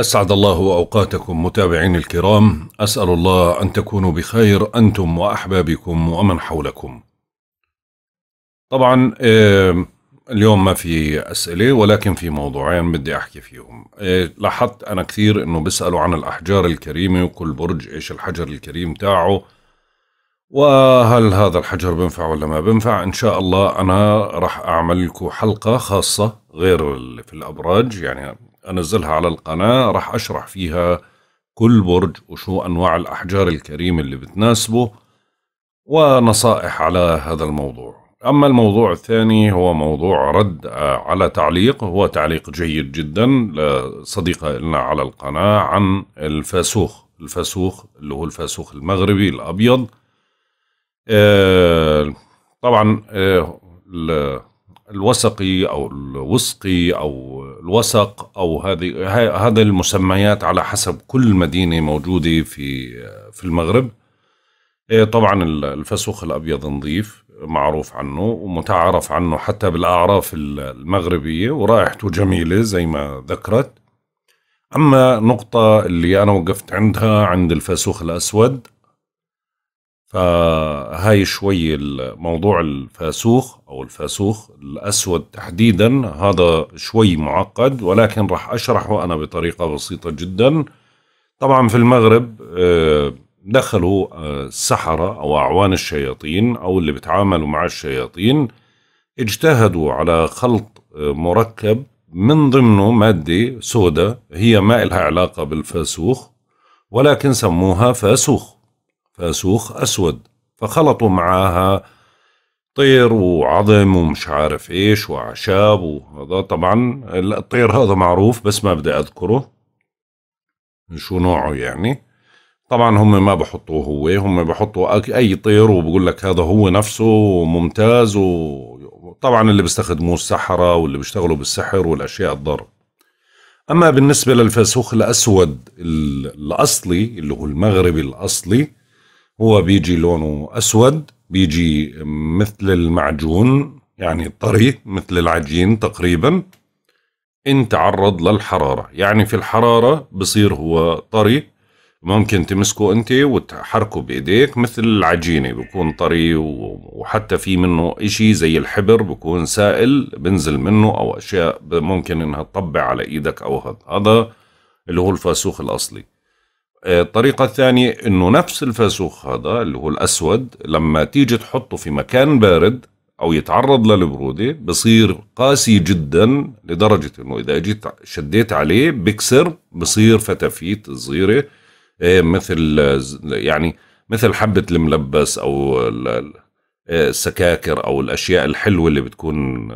أسعد الله أوقاتكم متابعين الكرام أسأل الله أن تكونوا بخير أنتم وأحبابكم ومن حولكم طبعا آه، اليوم ما في أسئلة ولكن في موضوعين بدي أحكي فيهم آه، لاحظت أنا كثير أنه بسألوا عن الأحجار الكريمة وكل برج إيش الحجر الكريم تاعه وهل هذا الحجر بنفع ولا ما بنفع إن شاء الله أنا راح أعمل لكم حلقة خاصة غير في الأبراج يعني أنزلها على القناة راح أشرح فيها كل برج وشو أنواع الأحجار الكريمة اللي بتناسبه ونصائح على هذا الموضوع أما الموضوع الثاني هو موضوع رد على تعليق هو تعليق جيد جدا لصديقة لنا على القناة عن الفاسوخ الفاسوخ اللي هو الفاسوخ المغربي الأبيض آه، طبعا آه، الوسقي او الوسقي او الوسق او هذه هذه المسميات على حسب كل مدينه موجوده في في المغرب إيه، طبعا الفسوخ الابيض نظيف معروف عنه ومتعارف عنه حتى بالاعراف المغربيه ورائحته جميله زي ما ذكرت اما نقطه اللي انا وقفت عندها عند الفسوخ الاسود فهاي شوي الموضوع الفاسوخ أو الفاسوخ الأسود تحديدا هذا شوي معقد ولكن راح أشرحه أنا بطريقة بسيطة جدا طبعا في المغرب آه، دخلوا آه، السحرة أو أعوان الشياطين أو اللي بيتعاملوا مع الشياطين اجتهدوا على خلط آه، مركب من ضمنه مادة سوداء هي ما لها علاقة بالفاسوخ ولكن سموها فاسوخ فاسوخ أسود فخلطوا معاها طير وعظم ومش عارف ايش وأعشاب وهذا طبعا الطير هذا معروف بس ما بدي أذكره شو نوعه يعني طبعا هم ما بحطوه هو هم بحطوا اي طير وبقول لك هذا هو نفسه ممتاز وطبعا اللي بيستخدموه السحرة واللي بيشتغلوا بالسحر والاشياء الضارة اما بالنسبة للفاسوخ الاسود الاصلي اللي هو المغربي الاصلي هو بيجي لونه أسود بيجي مثل المعجون يعني طري مثل العجين تقريبا إن تعرض للحرارة يعني في الحرارة بصير هو طري ممكن تمسكه أنت وتحركه بإيديك مثل العجينة بيكون طري وحتى في منه إشي زي الحبر بيكون سائل بنزل منه أو أشياء ممكن إنها تطبع على إيدك أو هذا هذا اللي هو الفاسوخ الأصلي آه، الطريقة الثانية انه نفس الفاسوخ هذا اللي هو الاسود لما تيجي تحطه في مكان بارد او يتعرض للبرودة بصير قاسي جدا لدرجة انه اذا اجيت شديت عليه بكسر بصير فتافيت صغيرة آه، مثل يعني مثل حبة الملبس او آه، السكاكر او الاشياء الحلوة اللي بتكون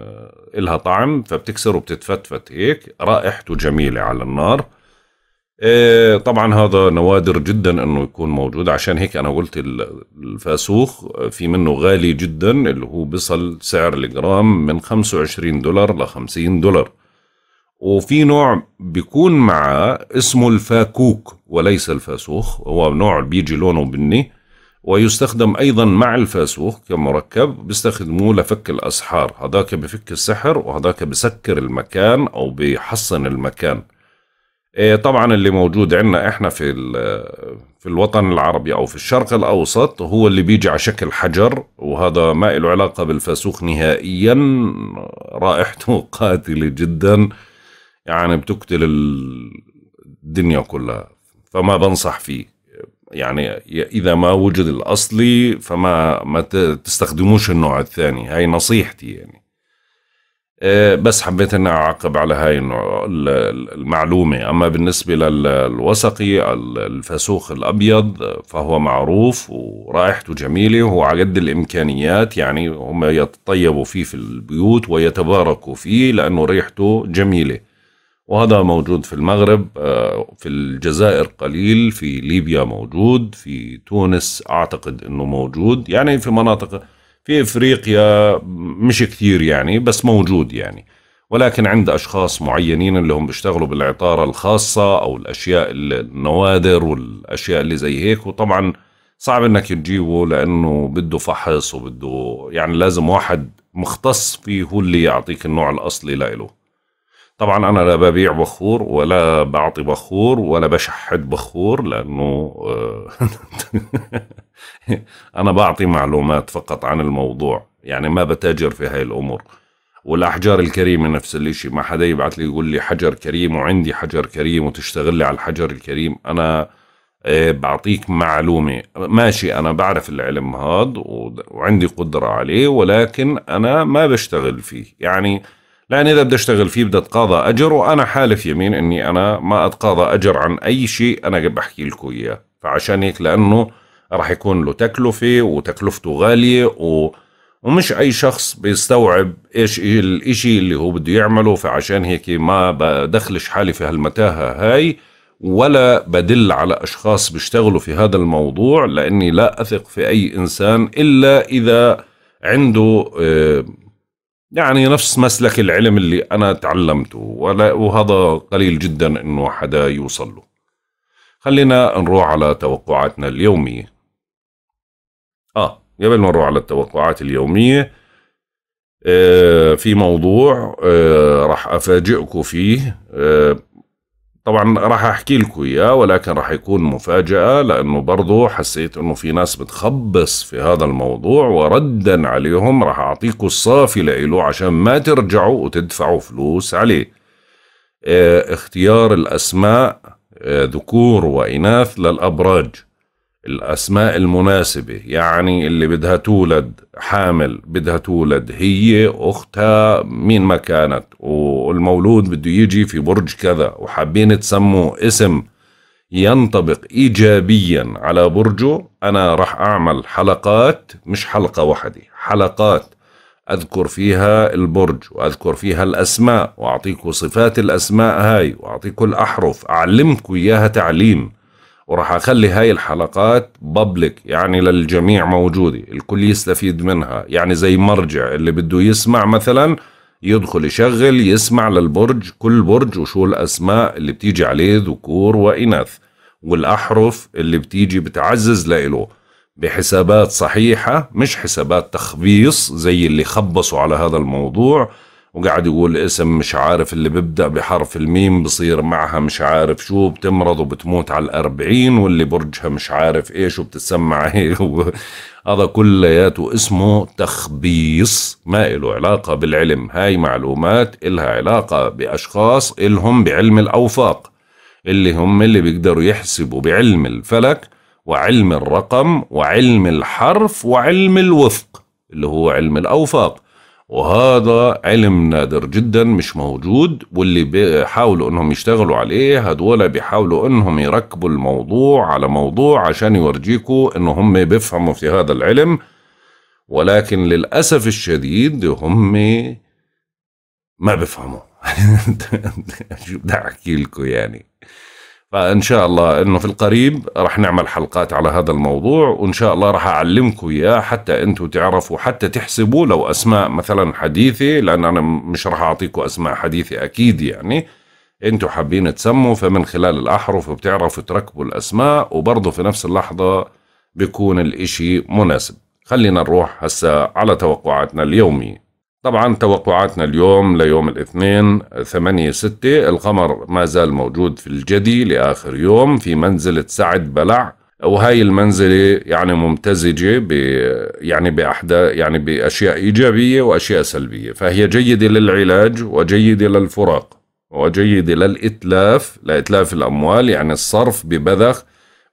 إلها طعم فبتكسر وبتتفتفت هيك رائحته جميلة على النار إيه، طبعا هذا نوادر جدا انه يكون موجود عشان هيك انا قلت الفاسوخ في منه غالي جدا اللي هو بصل سعر الجرام من 25 دولار ل 50 دولار وفي نوع بيكون معاه اسمه الفاكوك وليس الفاسوخ هو نوع بيجي لونه بني ويستخدم ايضا مع الفاسوخ كمركب بيستخدموه لفك الاسحار هذاك بفك السحر وهذاك بسكر المكان او بيحصن المكان إيه، طبعا اللي موجود عندنا احنا في في الوطن العربي او في الشرق الاوسط هو اللي بيجي على شكل حجر وهذا ما له علاقه بالفاسوخ نهائيا رائحته قاتله جدا يعني بتقتل الدنيا كلها فما بنصح فيه يعني اذا ما وجد الاصلي فما ما تستخدموش النوع الثاني هاي نصيحتي يعني إيه، بس حبيت اني اعقب على هاي المعلومه اما بالنسبه للوسقي الفسوخ الابيض فهو معروف ورائحته جميله وهو على قد الامكانيات يعني هم يتطيبوا فيه في البيوت ويتباركوا فيه لانه ريحته جميله وهذا موجود في المغرب آه، في الجزائر قليل في ليبيا موجود في تونس اعتقد انه موجود يعني في مناطق في افريقيا مش كثير يعني بس موجود يعني ولكن عند اشخاص معينين اللي هم بيشتغلوا بالعطاره الخاصه او الاشياء النوادر والاشياء اللي زي هيك وطبعا صعب انك تجيبه لانه بده فحص وبده يعني لازم واحد مختص فيه هو اللي يعطيك النوع الاصلي لإله طبعا انا لا ببيع بخور ولا بعطي بخور ولا بشحد بخور لانه آه، أنا بعطي معلومات فقط عن الموضوع يعني ما بتاجر في هاي الأمور والأحجار الكريمة نفس الشيء ما حدا يبعث لي يقول لي حجر كريم وعندي حجر كريم وتشتغل لي على الحجر الكريم أنا آه، بعطيك معلومة ماشي أنا بعرف العلم هاد وعندي قدرة عليه ولكن أنا ما بشتغل فيه يعني لأن إذا بدي أشتغل فيه بدي أتقاضى أجر وأنا حالف يمين إني أنا ما أتقاضى أجر عن أي شيء أنا بحكي لكم إياه فعشان هيك لأنه راح يكون له تكلفة وتكلفته غالية و... ومش أي شخص بيستوعب إيش إيه الإشي اللي هو بده يعمله فعشان هيك ما بدخلش حالي في هالمتاهة هاي ولا بدل على أشخاص بيشتغلوا في هذا الموضوع لأني لا أثق في أي إنسان إلا إذا عنده آه، يعني نفس مسلك العلم اللي أنا تعلمته وهذا قليل جدا أنه حدا يوصل له خلينا نروح على توقعاتنا اليومية آه قبل ما نروح على التوقعات اليومية آه في موضوع آه راح أفاجئكم فيه آه طبعا راح أحكي لكم إياه ولكن راح يكون مفاجأة لأنه برضو حسيت أنه في ناس بتخبص في هذا الموضوع وردا عليهم راح أعطيكم الصافي لإله عشان ما ترجعوا وتدفعوا فلوس عليه آه، اختيار الأسماء آه، ذكور وإناث للأبراج الأسماء المناسبة يعني اللي بدها تولد حامل بدها تولد هي أختها مين ما كانت والمولود بده يجي في برج كذا وحابين تسموه اسم ينطبق إيجابيا على برجه أنا راح أعمل حلقات مش حلقة واحدة حلقات أذكر فيها البرج وأذكر فيها الأسماء وأعطيكم صفات الأسماء هاي وأعطيكم الأحرف أعلمكم إياها تعليم وراح اخلي هاي الحلقات بابليك يعني للجميع موجوده الكل يستفيد منها يعني زي مرجع اللي بده يسمع مثلا يدخل يشغل يسمع للبرج كل برج وشو الاسماء اللي بتيجي عليه ذكور واناث والاحرف اللي بتيجي بتعزز لإله بحسابات صحيحه مش حسابات تخبيص زي اللي خبصوا على هذا الموضوع وقاعد يقول اسم مش عارف اللي بيبدأ بحرف الميم بصير معها مش عارف شو بتمرض وبتموت على الأربعين واللي برجها مش عارف ايش وبتتسمع هيك إيه هذا كلياته اسمه تخبيص ما له علاقة بالعلم هاي معلومات إلها علاقة بأشخاص إلهم بعلم الأوفاق اللي هم اللي بيقدروا يحسبوا بعلم الفلك وعلم الرقم وعلم الحرف وعلم الوفق اللي هو علم الأوفاق وهذا علم نادر جدا مش موجود واللي بيحاولوا انهم يشتغلوا عليه هدول بيحاولوا انهم يركبوا الموضوع على موضوع عشان يورجيكوا انه هم بيفهموا في هذا العلم ولكن للأسف الشديد هم ما بيفهموا شو بدي احكي لكم يعني فان شاء الله انه في القريب راح نعمل حلقات على هذا الموضوع وان شاء الله راح اعلمكم اياه حتى انتم تعرفوا حتى تحسبوا لو اسماء مثلا حديثه لان انا مش راح اعطيكم اسماء حديثه اكيد يعني انتم حابين تسموا فمن خلال الاحرف بتعرفوا تركبوا الاسماء وبرضه في نفس اللحظه بيكون الاشي مناسب خلينا نروح هسه على توقعاتنا اليوميه طبعا توقعاتنا اليوم ليوم الاثنين 8 6 القمر ما زال موجود في الجدي لآخر يوم في منزلة سعد بلع وهاي المنزلة يعني ممتزجة ب يعني بأحدى يعني بأشياء إيجابية وأشياء سلبية فهي جيدة للعلاج وجيدة للفراق وجيدة للإتلاف لإتلاف الأموال يعني الصرف ببذخ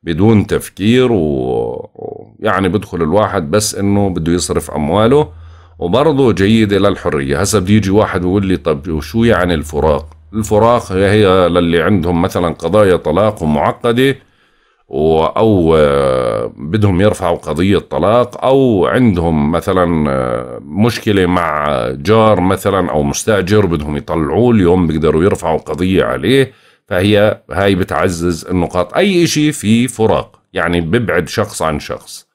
بدون تفكير ويعني بدخل الواحد بس إنه بده يصرف أمواله وبرضه جيد الى الحريه هسه يجي واحد ويقول لي طب وشو يعني الفراق الفراق هي هي للي عندهم مثلا قضايا طلاق معقده او آه، بدهم يرفعوا قضيه طلاق او عندهم مثلا آه، مشكله مع جار مثلا او مستاجر بدهم يطلعوه اليوم بيقدروا يرفعوا قضيه عليه فهي هاي بتعزز النقاط اي شيء في فراق يعني ببعد شخص عن شخص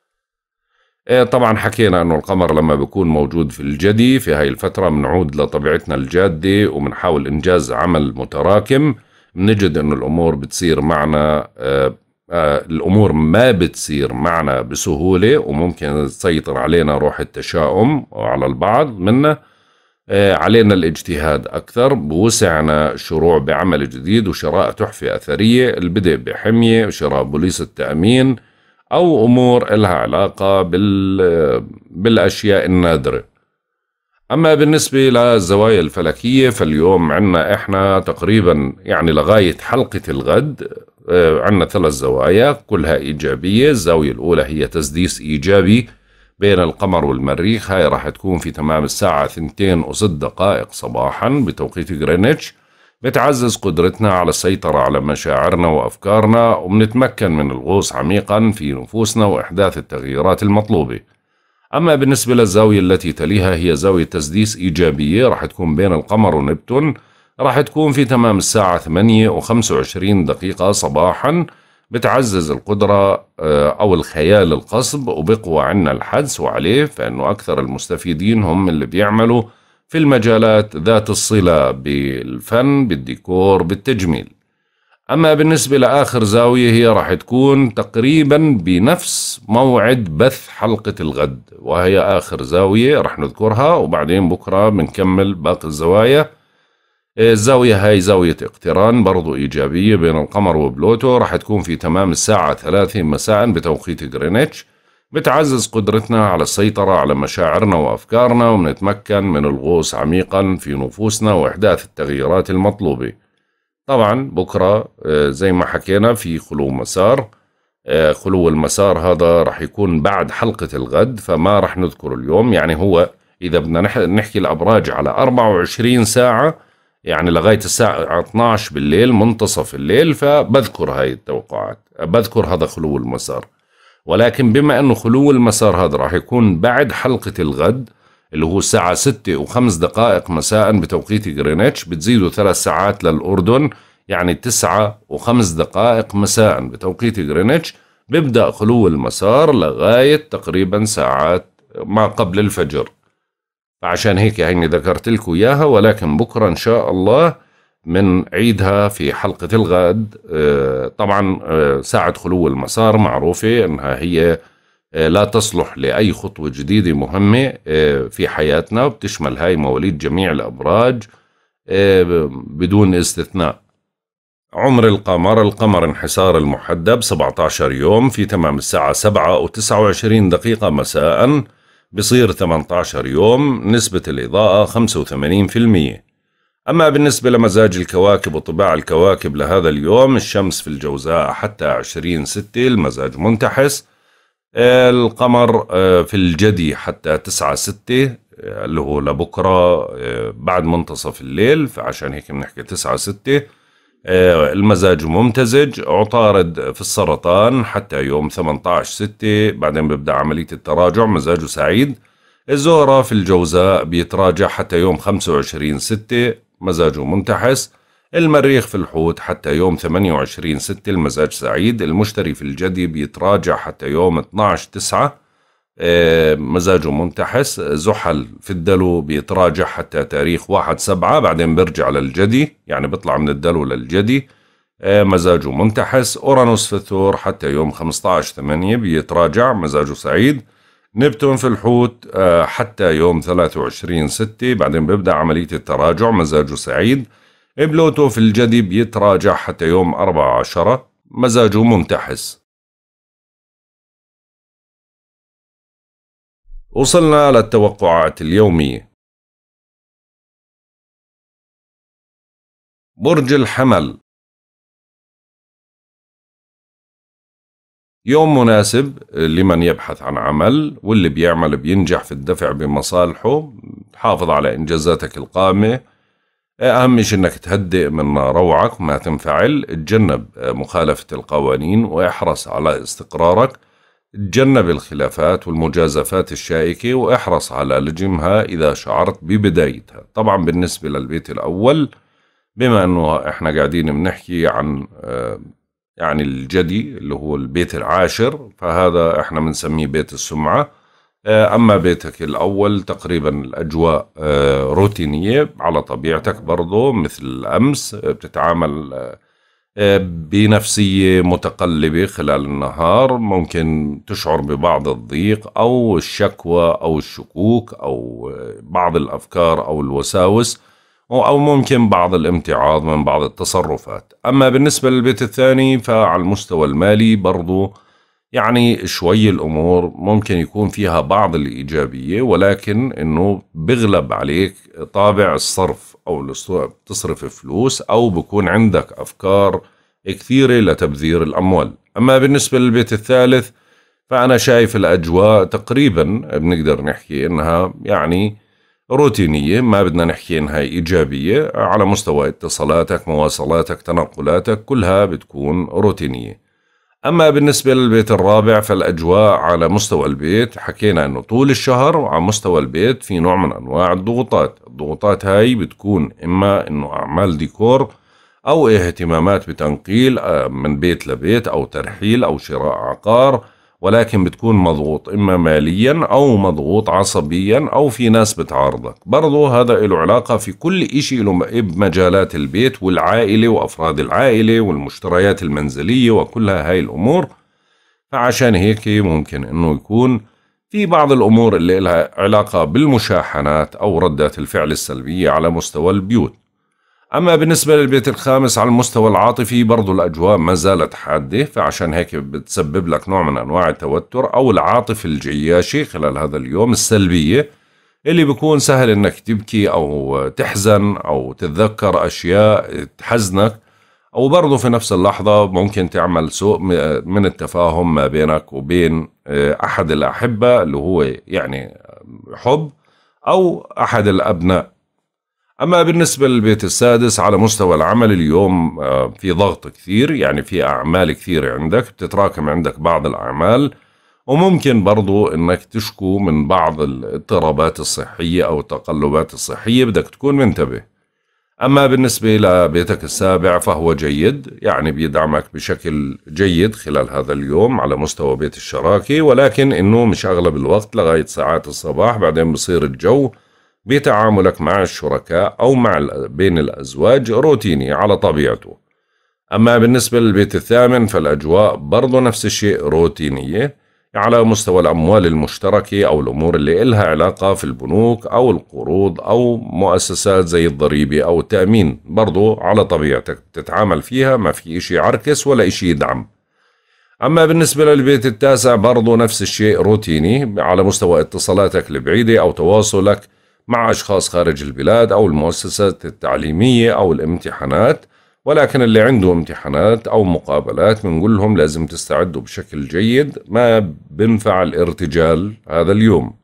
إيه، طبعا حكينا انه القمر لما بيكون موجود في الجدي في هاي الفتره بنعود لطبيعتنا الجاده وبنحاول انجاز عمل متراكم بنجد انه الامور بتصير معنا آه آه الامور ما بتصير معنا بسهوله وممكن تسيطر علينا روح التشاؤم وعلى البعض منا آه علينا الاجتهاد اكثر بوسعنا الشروع بعمل جديد وشراء تحفه اثريه البدء بحميه وشراء بوليس التامين أو أمور لها علاقة بال بالأشياء النادرة أما بالنسبة للزوايا الفلكية فاليوم عنا إحنا تقريبا يعني لغاية حلقة الغد آه، عنا ثلاث زوايا كلها إيجابية الزاوية الأولى هي تسديس إيجابي بين القمر والمريخ هاي راح تكون في تمام الساعة 2 و6 دقائق صباحا بتوقيت غرينتش بتعزز قدرتنا على السيطرة على مشاعرنا وأفكارنا وبنتمكن من الغوص عميقا في نفوسنا وإحداث التغييرات المطلوبة أما بالنسبة للزاوية التي تليها هي زاوية تسديس إيجابية راح تكون بين القمر ونبتون راح تكون في تمام الساعة 8 و 25 دقيقة صباحا بتعزز القدرة آه، أو الخيال القصب وبقوى عنا الحدس وعليه فإنه أكثر المستفيدين هم اللي بيعملوا في المجالات ذات الصلة بالفن بالديكور بالتجميل أما بالنسبة لآخر زاوية هي راح تكون تقريبا بنفس موعد بث حلقة الغد وهي آخر زاوية راح نذكرها وبعدين بكرة بنكمل باقي الزوايا إيه، الزاوية هاي زاوية اقتران برضو إيجابية بين القمر وبلوتو راح تكون في تمام الساعة ثلاثة مساء بتوقيت غرينتش بتعزز قدرتنا على السيطرة على مشاعرنا وأفكارنا وبنتمكن من الغوص عميقا في نفوسنا وإحداث التغييرات المطلوبة طبعا بكرة آه، زي ما حكينا في خلو مسار آه، خلو المسار هذا رح يكون بعد حلقة الغد فما رح نذكر اليوم يعني هو إذا بدنا نحكي الأبراج على 24 ساعة يعني لغاية الساعة 12 بالليل منتصف الليل فبذكر هاي التوقعات بذكر هذا خلو المسار ولكن بما أنه خلو المسار هذا راح يكون بعد حلقة الغد اللي هو الساعة ستة وخمس دقائق مساء بتوقيت جرينتش بتزيدوا ثلاث ساعات للأردن يعني تسعة وخمس دقائق مساء بتوقيت جرينتش بيبدأ خلو المسار لغاية تقريبا ساعات ما قبل الفجر فعشان هيك هيني ذكرت لكم إياها ولكن بكرة إن شاء الله من عيدها في حلقة الغد آه، طبعا آه، ساعة خلو المسار معروفة أنها هي آه، لا تصلح لأي خطوة جديدة مهمة في حياتنا وبتشمل هاي مواليد جميع الأبراج بدون استثناء عمر القمر القمر انحسار المحدب 17 يوم في تمام الساعة 7 و 29 دقيقة مساء بصير 18 يوم نسبة الإضاءة 85% أما بالنسبة لمزاج الكواكب وطباع الكواكب لهذا اليوم الشمس في الجوزاء حتى 20 ستة المزاج منتحس القمر آه، في الجدي حتى 9 ستة آه، اللي هو لبكرة آه، بعد منتصف الليل فعشان هيك بنحكي 9 ستة المزاج ممتزج عطارد في السرطان حتى يوم 18 ستة بعدين بيبدأ عملية التراجع مزاجه سعيد الزهرة في الجوزاء بيتراجع حتى يوم 25 ستة مزاجه منتحس المريخ في الحوت حتى يوم 28 6 المزاج سعيد المشتري في الجدي بيتراجع حتى يوم 12 9 آه، مزاجه منتحس زحل في الدلو بيتراجع حتى تاريخ 1 7 بعدين بيرجع للجدي يعني بيطلع من الدلو للجدي آه، مزاجه منتحس أورانوس في الثور حتى يوم 15 8 بيتراجع مزاجه سعيد نبتون في الحوت آه، حتى يوم 23 6 بعدين بيبدأ عملية التراجع مزاجه سعيد بلوتو في الجدي بيتراجع حتى يوم 4 مزاجه منتحس وصلنا للتوقعات اليومية برج الحمل يوم مناسب لمن يبحث عن عمل واللي بيعمل بينجح في الدفع بمصالحه حافظ على إنجازاتك القائمة أهم شيء إنك تهدئ من روعك ما تنفعل تجنب مخالفة القوانين واحرص على استقرارك تجنب الخلافات والمجازفات الشائكة واحرص على لجمها إذا شعرت ببدايتها طبعا بالنسبة للبيت الأول بما أنه إحنا قاعدين بنحكي عن آه، يعني الجدي اللي هو البيت العاشر فهذا احنا بنسميه بيت السمعة آه، أما بيتك الأول تقريبا الأجواء آه، روتينية على طبيعتك برضه مثل أمس آه، بتتعامل بنفسية متقلبة خلال النهار ممكن تشعر ببعض الضيق أو الشكوى أو الشكوك أو بعض الأفكار أو الوساوس أو ممكن بعض الامتعاض من بعض التصرفات أما بالنسبة للبيت الثاني فعلى المستوى المالي برضو يعني شوي الأمور ممكن يكون فيها بعض الإيجابية ولكن أنه بغلب عليك طابع الصرف أو بتصرف فلوس أو بكون عندك أفكار كثيرة لتبذير الأموال أما بالنسبة للبيت الثالث فأنا شايف الأجواء تقريبا بنقدر نحكي إنها يعني روتينية ما بدنا نحكي إنها إيجابية على مستوى اتصالاتك مواصلاتك تنقلاتك كلها بتكون روتينية أما بالنسبة للبيت الرابع فالأجواء على مستوى البيت حكينا أنه طول الشهر على مستوى البيت في نوع من أنواع الضغوطات الضغوطات هاي بتكون إما أنه أعمال ديكور أو اهتمامات بتنقيل آه، من بيت لبيت أو ترحيل أو شراء عقار ولكن بتكون مضغوط إما ماليا أو مضغوط عصبيا أو في ناس بتعارضك برضه هذا له علاقة في كل إشي له بمجالات البيت والعائلة وأفراد العائلة والمشتريات المنزلية وكلها هاي الأمور فعشان هيك ممكن إنه يكون في بعض الأمور اللي لها علاقة بالمشاحنات أو ردات الفعل السلبية على مستوى البيوت أما بالنسبة للبيت الخامس على المستوى العاطفي برضو الأجواء ما زالت حادة فعشان هيك بتسبب لك نوع من أنواع التوتر أو العاطفة الجياشة خلال هذا اليوم السلبية اللي بيكون سهل انك تبكي او تحزن او تتذكر اشياء تحزنك او برضو في نفس اللحظة ممكن تعمل سوء من التفاهم ما بينك وبين آه، احد الاحبة اللي هو يعني آه، حب او احد الابناء أما بالنسبة للبيت السادس على مستوى العمل اليوم آه، في ضغط كثير يعني في أعمال كثير عندك بتتراكم عندك بعض الأعمال وممكن برضو أنك تشكو من بعض الاضطرابات الصحية أو التقلبات الصحية بدك تكون منتبه أما بالنسبة لبيتك السابع فهو جيد يعني بيدعمك بشكل جيد خلال هذا اليوم على مستوى بيت الشراكة ولكن أنه مش أغلب الوقت لغاية ساعات الصباح بعدين بصير الجو بتعاملك مع الشركاء أو مع بين الأزواج روتيني على طبيعته أما بالنسبة للبيت الثامن فالأجواء برضو نفس الشيء روتينية على مستوى الأموال المشتركة أو الأمور اللي إلها علاقة في البنوك أو القروض أو مؤسسات زي الضريبة أو التأمين برضو على طبيعتك بتتعامل فيها ما في إشي عركس ولا إشي يدعم أما بالنسبة للبيت التاسع برضو نفس الشيء روتيني على مستوى اتصالاتك البعيدة أو تواصلك مع أشخاص خارج البلاد أو المؤسسات التعليمية أو الامتحانات ولكن اللي عنده امتحانات أو مقابلات بنقول لهم لازم تستعدوا بشكل جيد ما بنفع الارتجال هذا اليوم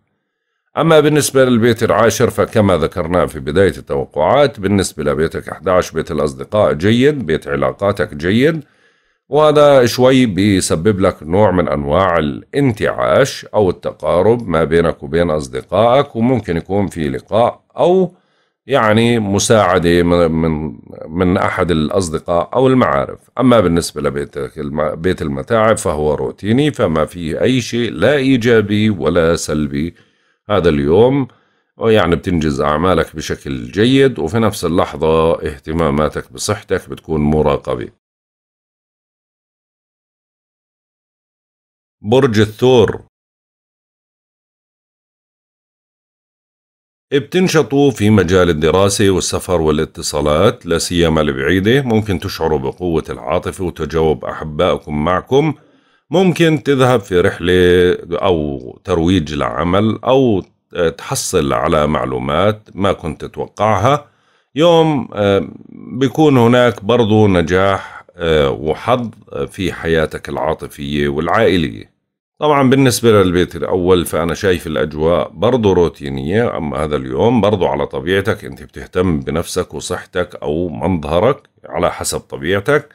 أما بالنسبة للبيت العاشر فكما ذكرنا في بداية التوقعات بالنسبة لبيتك 11 بيت الأصدقاء جيد بيت علاقاتك جيد وهذا شوي بيسبب لك نوع من أنواع الانتعاش أو التقارب ما بينك وبين أصدقائك وممكن يكون في لقاء أو يعني مساعدة من, من, من أحد الأصدقاء أو المعارف أما بالنسبة لبيت بيت المتاعب فهو روتيني فما فيه أي شيء لا إيجابي ولا سلبي هذا اليوم يعني بتنجز أعمالك بشكل جيد وفي نفس اللحظة اهتماماتك بصحتك بتكون مراقبة برج الثور بتنشطوا في مجال الدراسة والسفر والاتصالات لا سيما البعيدة ممكن تشعروا بقوة العاطفة وتجاوب أحبائكم معكم ممكن تذهب في رحلة أو ترويج لعمل أو تحصل على معلومات ما كنت تتوقعها يوم آه، بيكون هناك برضو نجاح آه، وحظ آه، في حياتك العاطفية والعائلية طبعا بالنسبة للبيت الأول فأنا شايف الأجواء برضه روتينية أما هذا اليوم برضه على طبيعتك أنت بتهتم بنفسك وصحتك أو منظرك على حسب طبيعتك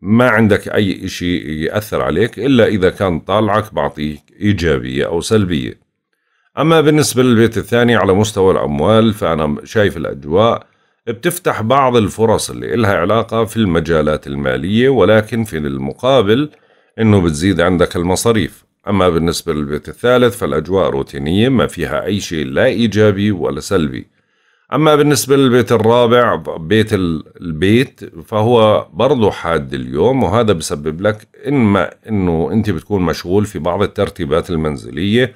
ما عندك أي إشي يأثر عليك إلا إذا كان طالعك بعطيك إيجابية أو سلبية أما بالنسبة للبيت الثاني على مستوى الأموال فأنا شايف الأجواء بتفتح بعض الفرص اللي إلها علاقة في المجالات المالية ولكن في المقابل إنه بتزيد عندك المصاريف أما بالنسبة للبيت الثالث فالأجواء روتينية ما فيها أي شيء لا إيجابي ولا سلبي أما بالنسبة للبيت الرابع بيت البيت فهو برضه حاد اليوم وهذا بسبب لك إما إنه أنت بتكون مشغول في بعض الترتيبات المنزلية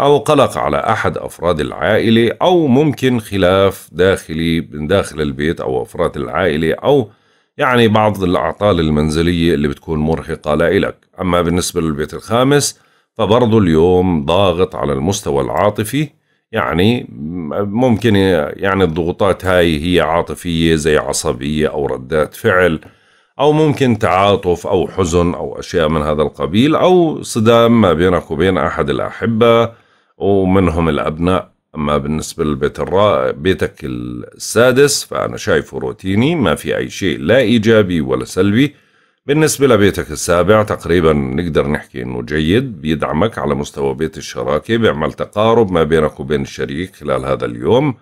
أو قلق على أحد أفراد العائلة أو ممكن خلاف داخلي من داخل البيت أو أفراد العائلة أو يعني بعض الأعطال المنزلية اللي بتكون مرهقة لإلك أما بالنسبة للبيت الخامس فبرضه اليوم ضاغط على المستوى العاطفي يعني ممكن يعني الضغوطات هاي هي عاطفية زي عصبية أو ردات فعل أو ممكن تعاطف أو حزن أو أشياء من هذا القبيل أو صدام ما بينك وبين أحد الأحبة ومنهم الأبناء أما بالنسبة للبيت الرا... بيتك السادس فأنا شايفه روتيني ما في أي شيء لا إيجابي ولا سلبي بالنسبة لبيتك السابع تقريبا نقدر نحكي انه جيد بيدعمك على مستوى بيت الشراكة بيعمل تقارب ما بينك وبين الشريك خلال هذا اليوم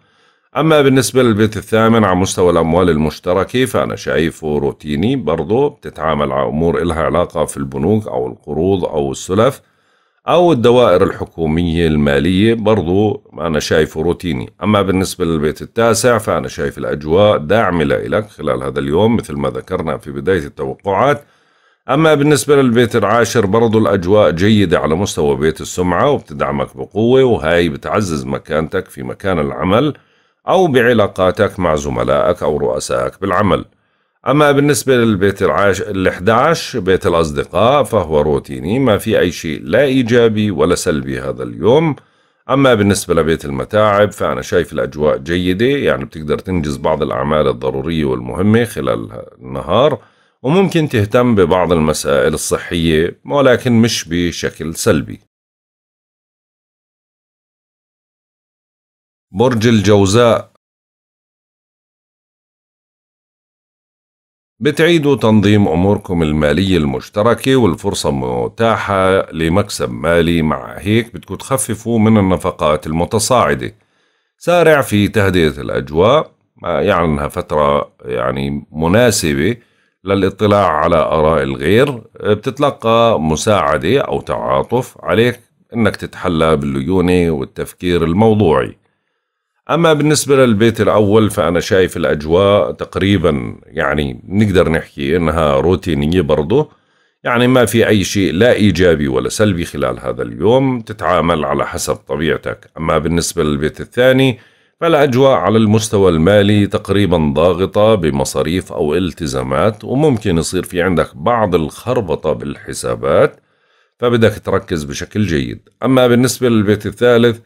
أما بالنسبة للبيت الثامن على مستوى الأموال المشتركة فأنا شايفه روتيني برضه بتتعامل على أمور إلها علاقة في البنوك أو القروض أو السلف أو الدوائر الحكومية المالية برضو أنا شايفه روتيني أما بالنسبة للبيت التاسع فأنا شايف الأجواء داعمة لك خلال هذا اليوم مثل ما ذكرنا في بداية التوقعات أما بالنسبة للبيت العاشر برضو الأجواء جيدة على مستوى بيت السمعة وبتدعمك بقوة وهاي بتعزز مكانتك في مكان العمل أو بعلاقاتك مع زملائك أو رؤسائك بالعمل أما بالنسبة للبيت العاش ال11 بيت الأصدقاء فهو روتيني ما في أي شيء لا إيجابي ولا سلبي هذا اليوم أما بالنسبة لبيت المتاعب فأنا شايف الأجواء جيدة يعني بتقدر تنجز بعض الأعمال الضرورية والمهمة خلال النهار وممكن تهتم ببعض المسائل الصحية ولكن مش بشكل سلبي برج الجوزاء بتعيدوا تنظيم أموركم المالية المشتركة والفرصة متاحة لمكسب مالي مع هيك بدكم تخففوا من النفقات المتصاعدة سارع في تهدئة الأجواء يعني أنها فترة يعني مناسبة للاطلاع على آراء الغير بتتلقى مساعدة أو تعاطف عليك أنك تتحلى بالليونة والتفكير الموضوعي أما بالنسبة للبيت الأول فأنا شايف الأجواء تقريبا يعني نقدر نحكي إنها روتينية برضه يعني ما في أي شيء لا إيجابي ولا سلبي خلال هذا اليوم تتعامل على حسب طبيعتك أما بالنسبة للبيت الثاني فالأجواء على المستوى المالي تقريبا ضاغطة بمصاريف أو التزامات وممكن يصير في عندك بعض الخربطة بالحسابات فبدك تركز بشكل جيد أما بالنسبة للبيت الثالث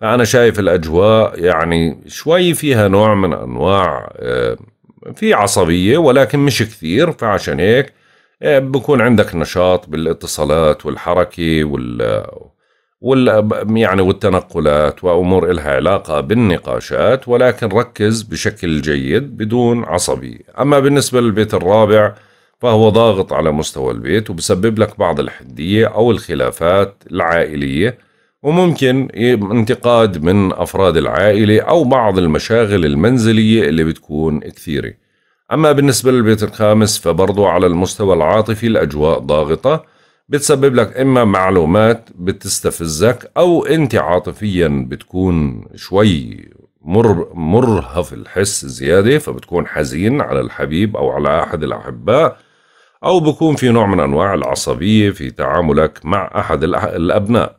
فأنا شايف الأجواء يعني شوي فيها نوع من أنواع آه، في عصبية ولكن مش كثير فعشان هيك آه، بكون عندك نشاط بالاتصالات والحركة وال وال يعني والتنقلات وامور إلها علاقه بالنقاشات ولكن ركز بشكل جيد بدون عصبي اما بالنسبه للبيت الرابع فهو ضاغط على مستوى البيت وبسبب لك بعض الحديه او الخلافات العائليه وممكن انتقاد من أفراد العائلة أو بعض المشاغل المنزلية اللي بتكون كثيرة أما بالنسبة للبيت الخامس فبرضو على المستوى العاطفي الأجواء ضاغطة بتسبب لك إما معلومات بتستفزك أو أنت عاطفيا بتكون شوي مر مرهف الحس زيادة فبتكون حزين على الحبيب أو على أحد الأحباء أو بكون في نوع من أنواع العصبية في تعاملك مع أحد الأبناء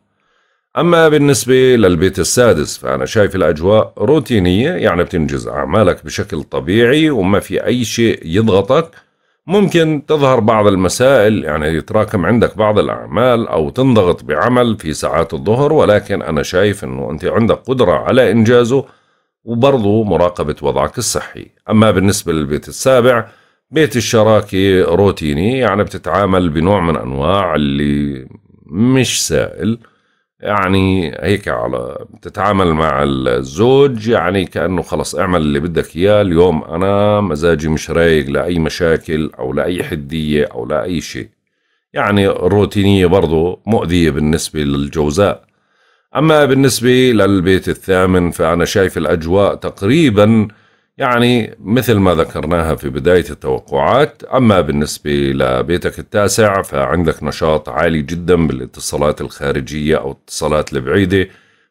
أما بالنسبة للبيت السادس فأنا شايف الأجواء روتينية يعني بتنجز أعمالك بشكل طبيعي وما في أي شيء يضغطك ممكن تظهر بعض المسائل يعني يتراكم عندك بعض الأعمال أو تنضغط بعمل في ساعات الظهر ولكن أنا شايف أنه أنت عندك قدرة على إنجازه وبرضه مراقبة وضعك الصحي أما بالنسبة للبيت السابع بيت الشراكة روتيني يعني بتتعامل بنوع من أنواع اللي مش سائل يعني هيك على بتتعامل مع الزوج يعني كانه خلص اعمل اللي بدك اياه اليوم انا مزاجي مش رايق لاي مشاكل او لاي حديه او لاي شيء يعني روتينيه برضه مؤذيه بالنسبه للجوزاء اما بالنسبه للبيت الثامن فانا شايف الاجواء تقريبا يعني مثل ما ذكرناها في بداية التوقعات أما بالنسبة لبيتك التاسع فعندك نشاط عالي جدا بالاتصالات الخارجية أو الاتصالات البعيدة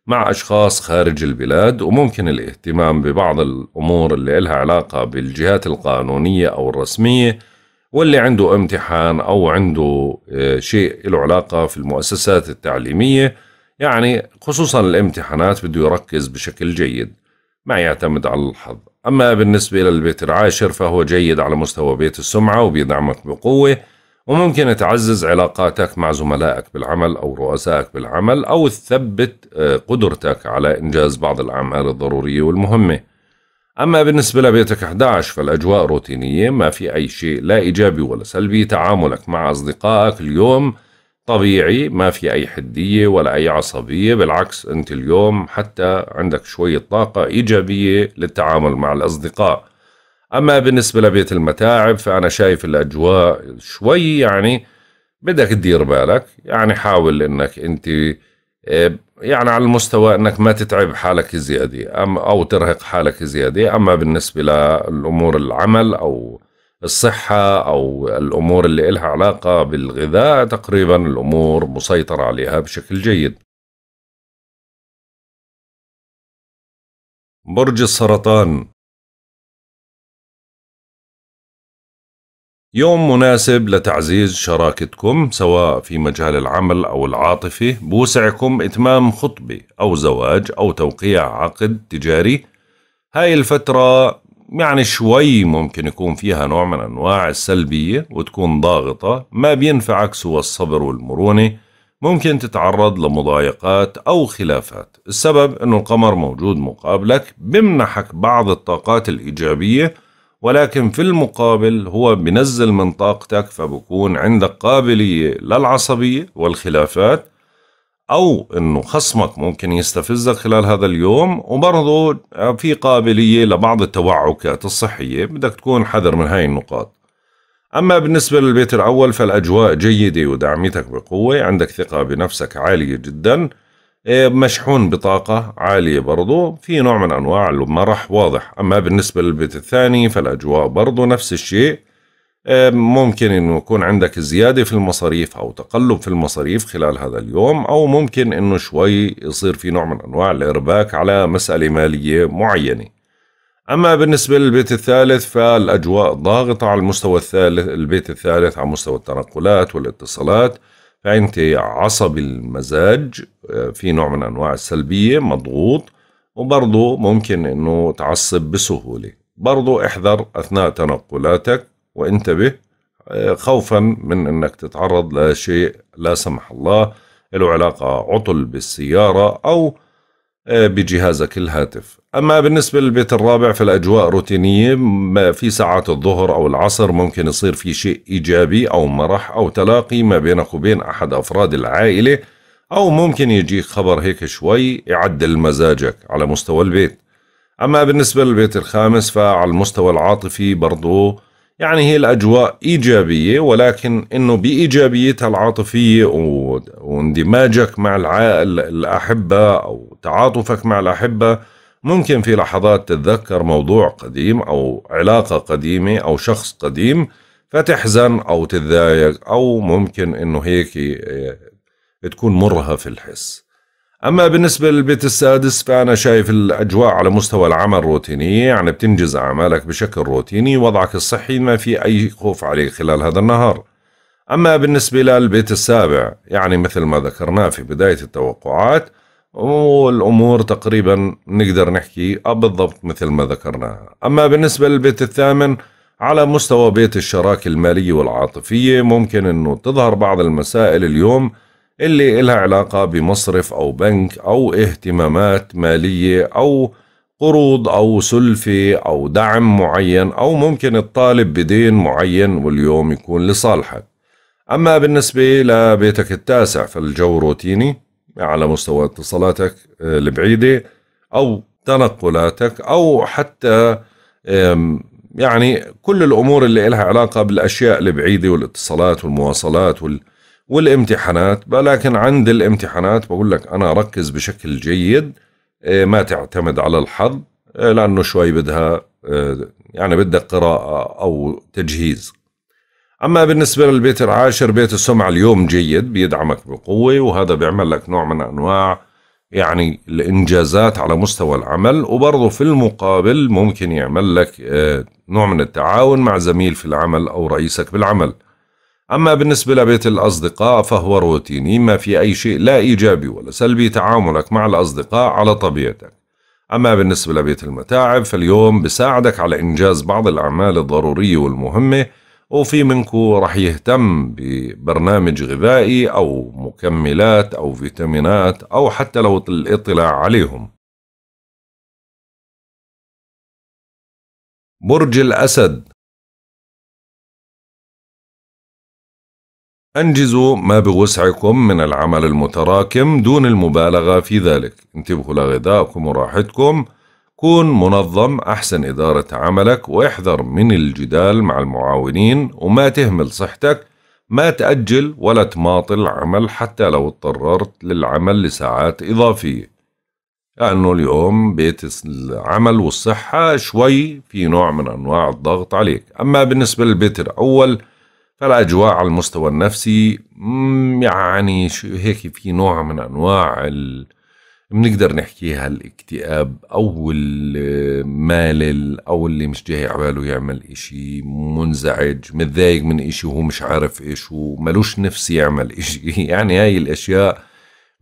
مع أشخاص خارج البلاد وممكن الاهتمام ببعض الأمور اللي لها علاقة بالجهات القانونية أو الرسمية واللي عنده امتحان أو عنده آه، شيء له علاقة في المؤسسات التعليمية يعني خصوصا الامتحانات بده يركز بشكل جيد ما يعتمد على الحظ أما بالنسبة للبيت العاشر فهو جيد على مستوى بيت السمعة وبيدعمك بقوة وممكن تعزز علاقاتك مع زملائك بالعمل أو رؤسائك بالعمل أو تثبت آه، قدرتك على إنجاز بعض الأعمال الضرورية والمهمة أما بالنسبة لبيتك 11 فالأجواء روتينية ما في أي شيء لا إيجابي ولا سلبي تعاملك مع أصدقائك اليوم طبيعي ما في أي حدية ولا أي عصبية بالعكس أنت اليوم حتى عندك شوية طاقة إيجابية للتعامل مع الأصدقاء أما بالنسبة لبيت المتاعب فأنا شايف الأجواء شوي يعني بدك تدير بالك يعني حاول أنك أنت آه، يعني على المستوى أنك ما تتعب حالك زيادة أم أو ترهق حالك زيادة أما بالنسبة للأمور العمل أو الصحة أو الأمور اللي إلها علاقة بالغذاء تقريبا الأمور مسيطرة عليها بشكل جيد برج السرطان يوم مناسب لتعزيز شراكتكم سواء في مجال العمل أو العاطفة بوسعكم إتمام خطبة أو زواج أو توقيع عقد تجاري هاي الفترة يعني شوي ممكن يكون فيها نوع من أنواع السلبية وتكون ضاغطة ما بينفعك سوى الصبر والمرونة ممكن تتعرض لمضايقات أو خلافات السبب أنه القمر موجود مقابلك بمنحك بعض الطاقات الإيجابية ولكن في المقابل هو بنزل من طاقتك فبكون عندك قابلية للعصبية والخلافات او انه خصمك ممكن يستفزك خلال هذا اليوم وبرضه في قابليه لبعض التوعكات الصحيه بدك تكون حذر من هاي النقاط اما بالنسبه للبيت الاول فالاجواء جيده ودعمتك بقوه عندك ثقه بنفسك عاليه جدا إيه، مشحون بطاقة عالية برضو في نوع من أنواع المرح واضح أما بالنسبة للبيت الثاني فالأجواء برضو نفس الشيء آه، ممكن انه يكون عندك زياده في المصاريف او تقلب في المصاريف خلال هذا اليوم او ممكن انه شوي يصير في نوع من انواع الارباك على مساله ماليه معينه. اما بالنسبه للبيت الثالث فالاجواء ضاغطه على المستوى الثالث البيت الثالث على مستوى التنقلات والاتصالات فانت عصبي المزاج آه، في نوع من انواع السلبيه مضغوط وبرضه ممكن انه تعصب بسهوله. برضه احذر اثناء تنقلاتك وانتبه آه، خوفا من انك تتعرض لشيء لا سمح الله له علاقة عطل بالسيارة أو آه، بجهازك الهاتف أما بالنسبة للبيت الرابع فالأجواء روتينية ما في ساعات الظهر أو العصر ممكن يصير في شيء إيجابي أو مرح أو تلاقي ما بينك وبين أحد أفراد العائلة أو ممكن يجيك خبر هيك شوي يعدل مزاجك على مستوى البيت أما بالنسبة للبيت الخامس فعلى المستوى العاطفي برضو يعني هي الأجواء إيجابية ولكن أنه بإيجابيتها العاطفية واندماجك مع الأحبة أو تعاطفك مع الأحبة ممكن في لحظات تتذكر موضوع قديم أو علاقة قديمة أو شخص قديم فتحزن أو تتضايق أو ممكن أنه هيك آه، تكون مرهف الحس أما بالنسبة للبيت السادس فأنا شايف الأجواء على مستوى العمل روتينية يعني بتنجز أعمالك بشكل روتيني وضعك الصحي ما في أي خوف عليه خلال هذا النهار أما بالنسبة للبيت السابع يعني مثل ما ذكرناه في بداية التوقعات والأمور تقريبا نقدر نحكي بالضبط مثل ما ذكرناها أما بالنسبة للبيت الثامن على مستوى بيت الشراكة المالية والعاطفية ممكن أنه تظهر بعض المسائل اليوم اللي إلها علاقة بمصرف أو بنك أو اهتمامات مالية أو قروض أو سلفة أو دعم معين أو ممكن الطالب بدين معين واليوم يكون لصالحك أما بالنسبة لبيتك التاسع فالجو روتيني على مستوى اتصالاتك آه، البعيدة أو تنقلاتك أو حتى يعني كل الأمور اللي إلها علاقة بالأشياء البعيدة والاتصالات والمواصلات وال والامتحانات لكن عند الامتحانات بقول لك أنا ركز بشكل جيد إيه، ما تعتمد على الحظ إيه، لأنه شوي بدها إيه، يعني بدها قراءة أو تجهيز أما بالنسبة للبيت العاشر بيت السمعة اليوم جيد بيدعمك بقوة وهذا بيعمل لك نوع من أنواع يعني الإنجازات على مستوى العمل وبرضه في المقابل ممكن يعمل لك نوع من التعاون مع زميل في العمل أو رئيسك بالعمل أما بالنسبة لبيت الأصدقاء فهو روتيني ما في أي شيء لا إيجابي ولا سلبي تعاملك مع الأصدقاء على طبيعتك أما بالنسبة لبيت المتاعب فاليوم بساعدك على إنجاز بعض الأعمال الضرورية والمهمة وفي منكو رح يهتم ببرنامج غذائي أو مكملات أو فيتامينات أو حتى لو الاطلاع عليهم برج الأسد أنجزوا ما بوسعكم من العمل المتراكم دون المبالغة في ذلك انتبهوا لغذائكم وراحتكم كون منظم أحسن إدارة عملك واحذر من الجدال مع المعاونين وما تهمل صحتك ما تأجل ولا تماطل العمل حتى لو اضطررت للعمل لساعات إضافية لأنه اليوم بيت العمل والصحة شوي في نوع من أنواع الضغط عليك أما بالنسبة للبيت الأول فالاجواء على المستوى النفسي يعني هيك في نوع من انواع ال... بنقدر نحكيها الاكتئاب او المالل او اللي مش جاي عباله يعمل اشي منزعج متضايق من اشي وهو مش عارف ايش وملوش نفس يعمل اشي يعني هاي الاشياء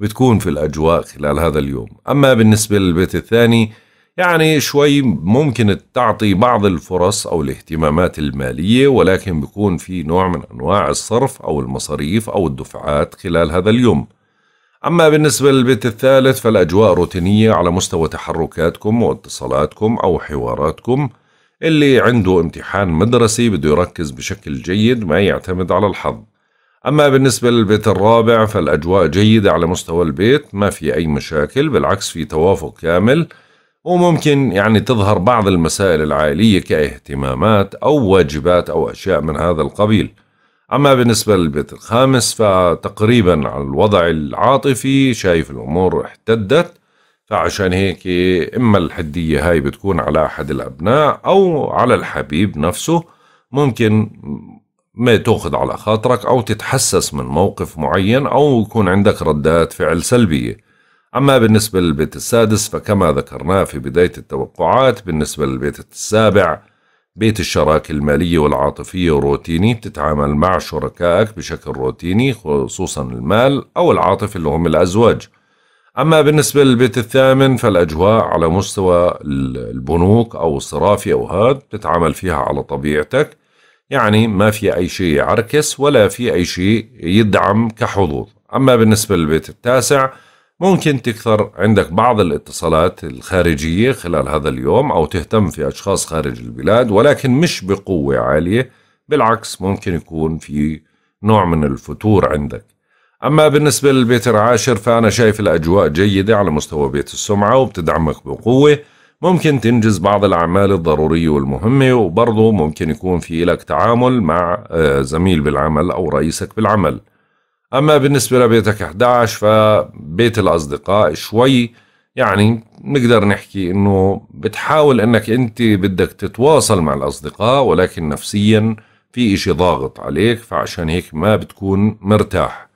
بتكون في الاجواء خلال هذا اليوم اما بالنسبة للبيت الثاني يعني شوي ممكن تعطي بعض الفرص أو الاهتمامات المالية ولكن بيكون في نوع من أنواع الصرف أو المصاريف أو الدفعات خلال هذا اليوم أما بالنسبة للبيت الثالث فالأجواء روتينية على مستوى تحركاتكم واتصالاتكم أو حواراتكم اللي عنده امتحان مدرسي بده يركز بشكل جيد ما يعتمد على الحظ أما بالنسبة للبيت الرابع فالأجواء جيدة على مستوى البيت ما في أي مشاكل بالعكس في توافق كامل وممكن يعني تظهر بعض المسائل العائلية كاهتمامات أو واجبات أو أشياء من هذا القبيل أما بالنسبة للبيت الخامس فتقريبا على الوضع العاطفي شايف الأمور احتدت فعشان هيك إما الحدية هاي بتكون على أحد الأبناء أو على الحبيب نفسه ممكن ما تأخذ على خاطرك أو تتحسس من موقف معين أو يكون عندك ردات فعل سلبية أما بالنسبة للبيت السادس فكما ذكرنا في بداية التوقعات بالنسبة للبيت السابع بيت الشراكة المالية والعاطفية روتيني بتتعامل مع شركائك بشكل روتيني خصوصا المال أو العاطفة اللي هم الأزواج أما بالنسبة للبيت الثامن فالأجواء على مستوى البنوك أو الصرافي أو هاد بتتعامل فيها على طبيعتك يعني ما في أي شيء يعركس ولا في أي شيء يدعم كحظوظ أما بالنسبة للبيت التاسع ممكن تكثر عندك بعض الاتصالات الخارجية خلال هذا اليوم أو تهتم في أشخاص خارج البلاد ولكن مش بقوة عالية بالعكس ممكن يكون في نوع من الفتور عندك أما بالنسبة للبيت العاشر فأنا شايف الأجواء جيدة على مستوى بيت السمعة وبتدعمك بقوة ممكن تنجز بعض الأعمال الضرورية والمهمة وبرضه ممكن يكون في لك تعامل مع آه، زميل بالعمل أو رئيسك بالعمل أما بالنسبة لبيتك 11 فبيت الأصدقاء شوي يعني نقدر نحكي انه بتحاول انك انت بدك تتواصل مع الاصدقاء ولكن نفسيا في اشي ضاغط عليك فعشان هيك ما بتكون مرتاح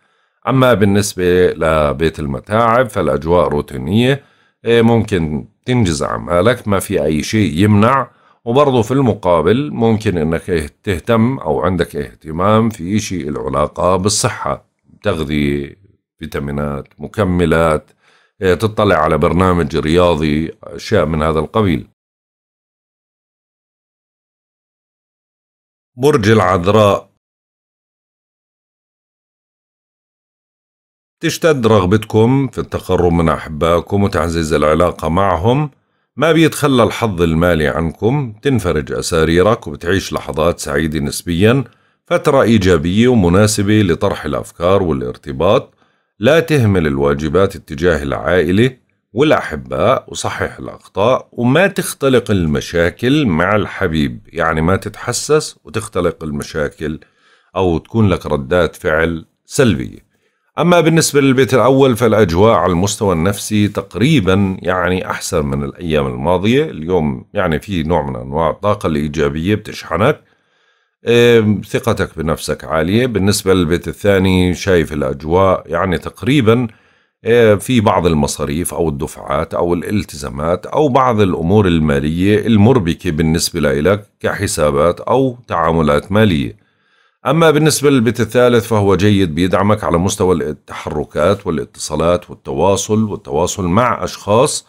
اما بالنسبة لبيت المتاعب فالاجواء روتينية إيه، ممكن تنجز اعمالك ما في اي شيء يمنع وبرضه في المقابل ممكن انك تهتم او عندك اهتمام في اشي العلاقة بالصحة تغذيه فيتامينات مكملات إيه، تطلع على برنامج رياضي اشياء من هذا القبيل برج العذراء تشتد رغبتكم في التقرب من أحبائكم وتعزيز العلاقة معهم ما بيتخلى الحظ المالي عنكم تنفرج أساريرك وبتعيش لحظات سعيدة نسبيا فترة إيجابية ومناسبة لطرح الأفكار والارتباط لا تهمل الواجبات اتجاه العائلة والأحباء وصحح الأخطاء وما تختلق المشاكل مع الحبيب يعني ما تتحسس وتختلق المشاكل أو تكون لك ردات فعل سلبية أما بالنسبة للبيت الأول فالأجواء على المستوى النفسي تقريبا يعني أحسن من الأيام الماضية اليوم يعني في نوع من أنواع الطاقة الإيجابية بتشحنك إيه، ثقتك بنفسك عالية بالنسبة للبيت الثاني شايف الأجواء يعني تقريبا إيه، في بعض المصاريف أو الدفعات أو الالتزامات أو بعض الأمور المالية المربكة بالنسبة لك كحسابات أو تعاملات مالية أما بالنسبة للبيت الثالث فهو جيد بيدعمك على مستوى التحركات والاتصالات والتواصل والتواصل مع أشخاص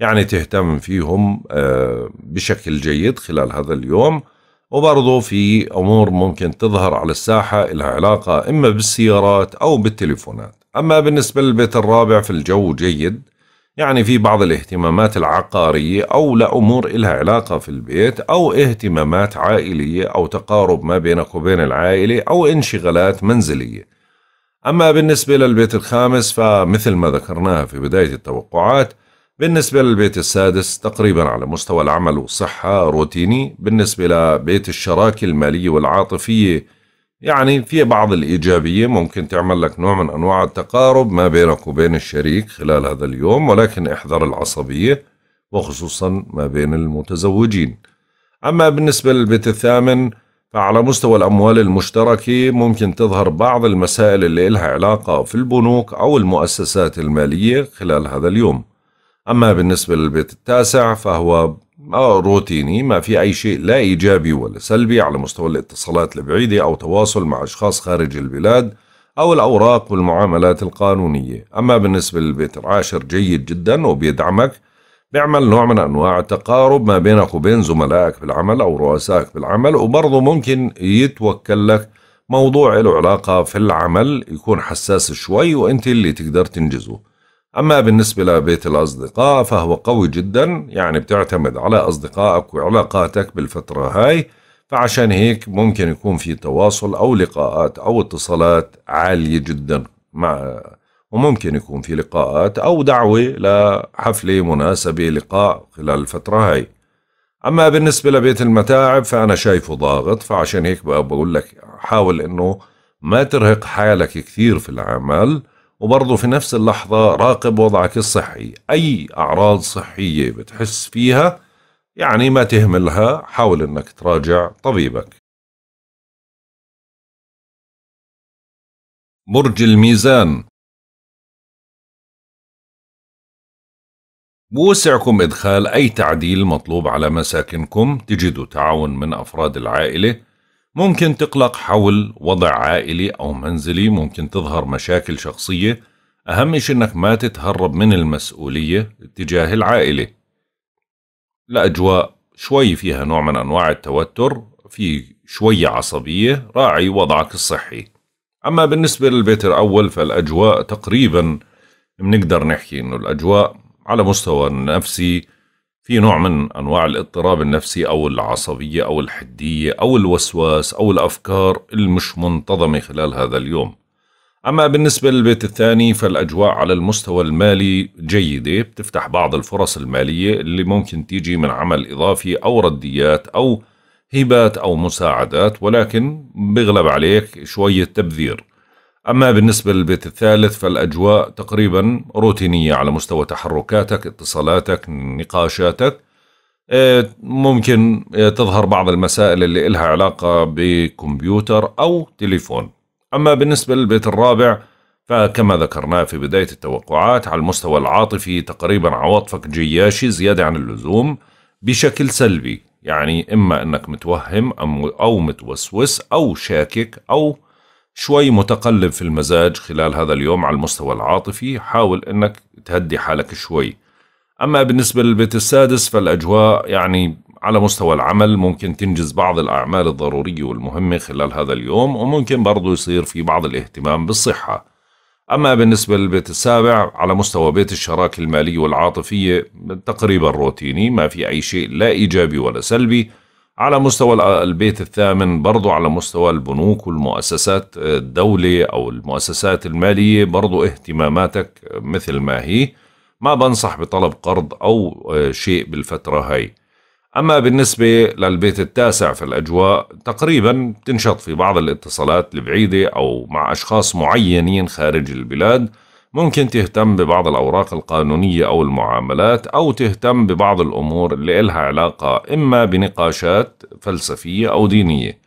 يعني تهتم فيهم آه، بشكل جيد خلال هذا اليوم وبرضه في أمور ممكن تظهر على الساحة لها علاقة إما بالسيارات أو بالتليفونات أما بالنسبة للبيت الرابع فالجو جيد يعني في بعض الاهتمامات العقارية أو لأمور لها علاقة في البيت أو اهتمامات عائلية أو تقارب ما بينك وبين العائلة أو انشغالات منزلية أما بالنسبة للبيت الخامس فمثل ما ذكرناها في بداية التوقعات بالنسبة للبيت السادس تقريبا على مستوى العمل والصحة روتيني بالنسبة لبيت الشراكة المالية والعاطفية يعني في بعض الإيجابية ممكن تعمل لك نوع من أنواع التقارب ما بينك وبين الشريك خلال هذا اليوم ولكن احذر العصبية وخصوصا ما بين المتزوجين أما بالنسبة للبيت الثامن فعلى مستوى الأموال المشتركة ممكن تظهر بعض المسائل اللي لها علاقة في البنوك أو المؤسسات المالية خلال هذا اليوم أما بالنسبة للبيت التاسع فهو روتيني ما في أي شيء لا إيجابي ولا سلبي على مستوى الاتصالات البعيدة أو تواصل مع أشخاص خارج البلاد أو الأوراق والمعاملات القانونية أما بالنسبة للبيت العاشر جيد جدا وبيدعمك بيعمل نوع من أنواع التقارب ما بينك وبين زملائك بالعمل أو رؤسائك بالعمل وبرضه ممكن يتوكل لك موضوع له علاقة في العمل يكون حساس شوي وأنت اللي تقدر تنجزه أما بالنسبة لبيت الأصدقاء فهو قوي جدا يعني بتعتمد على أصدقائك وعلاقاتك بالفترة هاي فعشان هيك ممكن يكون في تواصل أو لقاءات أو اتصالات عالية جدا مع وممكن يكون في لقاءات أو دعوة لحفلة مناسبة لقاء خلال الفترة هاي أما بالنسبة لبيت المتاعب فأنا شايفه ضاغط فعشان هيك بقول لك حاول إنه ما ترهق حالك كثير في العمل وبرضه في نفس اللحظة راقب وضعك الصحي أي أعراض صحية بتحس فيها يعني ما تهملها حاول أنك تراجع طبيبك برج الميزان بوسعكم إدخال أي تعديل مطلوب على مساكنكم تجدوا تعاون من أفراد العائلة ممكن تقلق حول وضع عائلي أو منزلي ممكن تظهر مشاكل شخصية أهم شيء أنك ما تتهرب من المسؤولية اتجاه العائلة الأجواء شوي فيها نوع من أنواع التوتر في شوية عصبية راعي وضعك الصحي أما بالنسبة للبيت الأول فالأجواء تقريبا بنقدر نحكي أنه الأجواء على مستوى النفسي في نوع من أنواع الاضطراب النفسي أو العصبية أو الحدية أو الوسواس أو الأفكار المش منتظمة خلال هذا اليوم أما بالنسبة للبيت الثاني فالأجواء على المستوى المالي جيدة بتفتح بعض الفرص المالية اللي ممكن تيجي من عمل إضافي أو رديات أو هبات أو مساعدات ولكن بغلب عليك شوية تبذير أما بالنسبة للبيت الثالث فالأجواء تقريبا روتينية على مستوى تحركاتك اتصالاتك نقاشاتك آه، ممكن آه، تظهر بعض المسائل اللي إلها علاقة بكمبيوتر أو تليفون أما بالنسبة للبيت الرابع فكما ذكرنا في بداية التوقعات على المستوى العاطفي تقريبا عواطفك جياشي زيادة عن اللزوم بشكل سلبي يعني إما أنك متوهم أو متوسوس أو شاكك أو شوي متقلب في المزاج خلال هذا اليوم على المستوى العاطفي حاول انك تهدي حالك شوي اما بالنسبة للبيت السادس فالاجواء يعني على مستوى العمل ممكن تنجز بعض الاعمال الضرورية والمهمة خلال هذا اليوم وممكن برضو يصير في بعض الاهتمام بالصحة اما بالنسبة للبيت السابع على مستوى بيت الشراكة المالية والعاطفية تقريبا روتيني ما في اي شيء لا ايجابي ولا سلبي على مستوى البيت الثامن برضو على مستوى البنوك والمؤسسات الدولة أو المؤسسات المالية برضو اهتماماتك مثل ما هي ما بنصح بطلب قرض أو آه، شيء بالفترة هاي أما بالنسبة للبيت التاسع في الأجواء تقريبا تنشط في بعض الاتصالات البعيدة أو مع أشخاص معينين خارج البلاد ممكن تهتم ببعض الأوراق القانونية أو المعاملات أو تهتم ببعض الأمور اللي إلها علاقة إما بنقاشات فلسفية أو دينية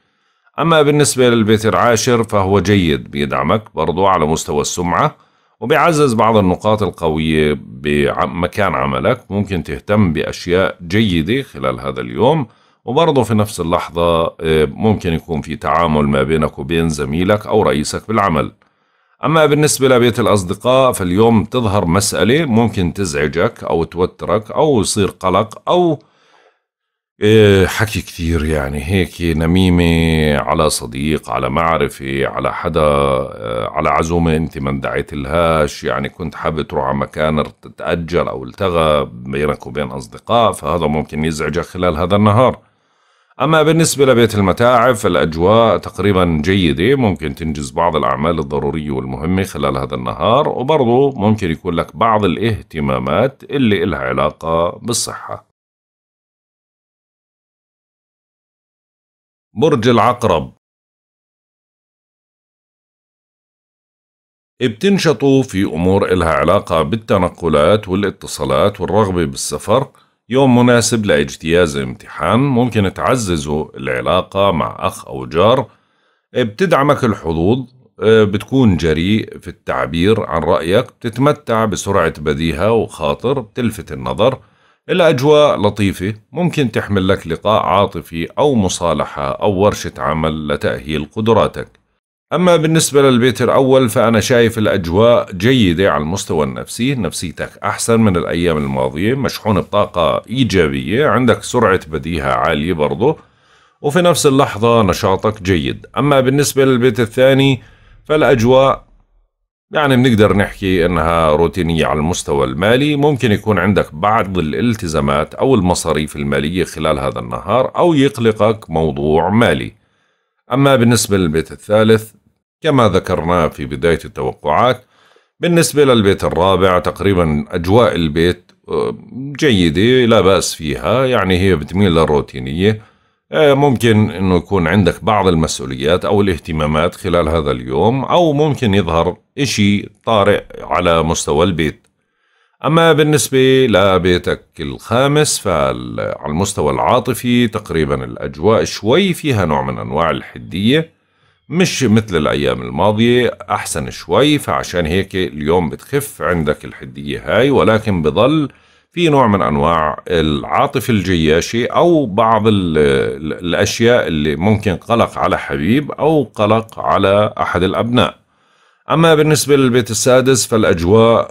أما بالنسبة للبيت العاشر فهو جيد بيدعمك برضو على مستوى السمعة وبيعزز بعض النقاط القوية بمكان عملك ممكن تهتم بأشياء جيدة خلال هذا اليوم وبرضه في نفس اللحظة آه، ممكن يكون في تعامل ما بينك وبين زميلك أو رئيسك بالعمل أما بالنسبة لبيت الأصدقاء فاليوم تظهر مسألة ممكن تزعجك أو توترك أو يصير قلق أو إيه، حكي كثير يعني هيك نميمة على صديق على معرفة على حدا إيه، على عزومة أنت ما دعيت لهاش يعني كنت حابب تروح على مكان تتأجل أو التغى بينك وبين أصدقاء فهذا ممكن يزعجك خلال هذا النهار أما بالنسبة لبيت المتاعب فالأجواء تقريبا جيدة ممكن تنجز بعض الأعمال الضرورية والمهمة خلال هذا النهار وبرضه ممكن يكون لك بعض الاهتمامات اللي إلها علاقة بالصحة برج العقرب بتنشطوا في أمور إلها علاقة بالتنقلات والاتصالات والرغبة بالسفر يوم مناسب لاجتياز امتحان ممكن تعززوا العلاقة مع أخ أو جار إيه، بتدعمك الحظوظ إيه، بتكون جريء في التعبير عن رأيك بتتمتع بسرعة بديهة وخاطر بتلفت النظر الأجواء لطيفة ممكن تحمل لك لقاء عاطفي أو مصالحة أو ورشة عمل لتأهيل قدراتك أما بالنسبة للبيت الأول فأنا شايف الأجواء جيدة على المستوى النفسي نفسيتك أحسن من الأيام الماضية مشحون بطاقة إيجابية عندك سرعة بديهة عالية برضه وفي نفس اللحظة نشاطك جيد أما بالنسبة للبيت الثاني فالأجواء يعني بنقدر نحكي انها روتينية على المستوى المالي ممكن يكون عندك بعض الالتزامات او المصاريف المالية خلال هذا النهار او يقلقك موضوع مالي اما بالنسبة للبيت الثالث كما ذكرنا في بداية التوقعات بالنسبة للبيت الرابع تقريبا أجواء البيت آه، جيدة لا بأس فيها يعني هي بتميل للروتينية آه، ممكن أنه يكون عندك بعض المسؤوليات أو الاهتمامات خلال هذا اليوم أو ممكن يظهر إشي طارئ على مستوى البيت أما بالنسبة لبيتك الخامس فعلى المستوى العاطفي تقريبا الأجواء شوي فيها نوع من أنواع الحدية مش مثل الأيام الماضية أحسن شوي فعشان هيك اليوم بتخف عندك الحدية هاي ولكن بضل في نوع من أنواع العاطفة الجياشة أو بعض ال الأشياء اللي ممكن قلق على حبيب أو قلق على أحد الأبناء أما بالنسبة للبيت السادس فالأجواء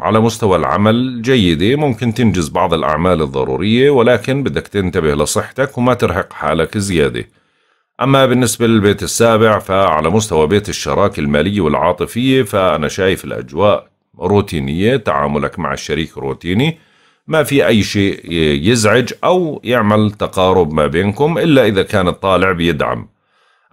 على مستوى العمل جيدة ممكن تنجز بعض الأعمال الضرورية ولكن بدك تنتبه لصحتك وما ترهق حالك زيادة أما بالنسبة للبيت السابع فعلى مستوى بيت الشراكة المالية والعاطفية فأنا شايف الأجواء روتينية تعاملك مع الشريك روتيني ما في أي شيء يزعج أو يعمل تقارب ما بينكم إلا إذا كان الطالع بيدعم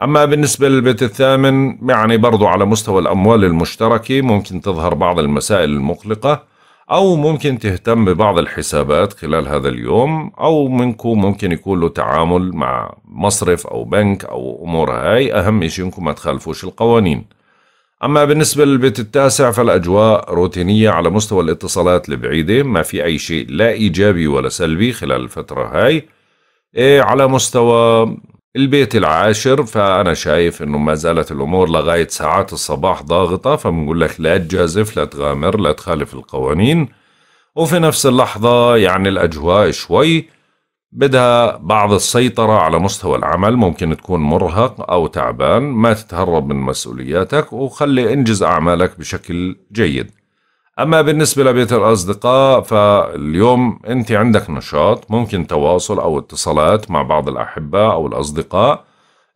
أما بالنسبة للبيت الثامن يعني برضو على مستوى الأموال المشتركة ممكن تظهر بعض المسائل المقلقة أو ممكن تهتم ببعض الحسابات خلال هذا اليوم أو منكم ممكن يكون له تعامل مع مصرف أو بنك أو أمور هاي أهم شيء إنكم ما تخالفوش القوانين أما بالنسبة للبيت التاسع فالأجواء روتينية على مستوى الاتصالات البعيدة ما في أي شيء لا إيجابي ولا سلبي خلال الفترة هاي إيه، على مستوى البيت العاشر فأنا شايف إنه ما زالت الأمور لغاية ساعات الصباح ضاغطة فبنقول لك لا تجازف لا تغامر لا تخالف القوانين وفي نفس اللحظة يعني الأجواء شوي بدها بعض السيطرة على مستوى العمل ممكن تكون مرهق أو تعبان ما تتهرب من مسؤولياتك وخلي انجز أعمالك بشكل جيد أما بالنسبة لبيت الأصدقاء فاليوم أنت عندك نشاط ممكن تواصل أو اتصالات مع بعض الأحباء أو الأصدقاء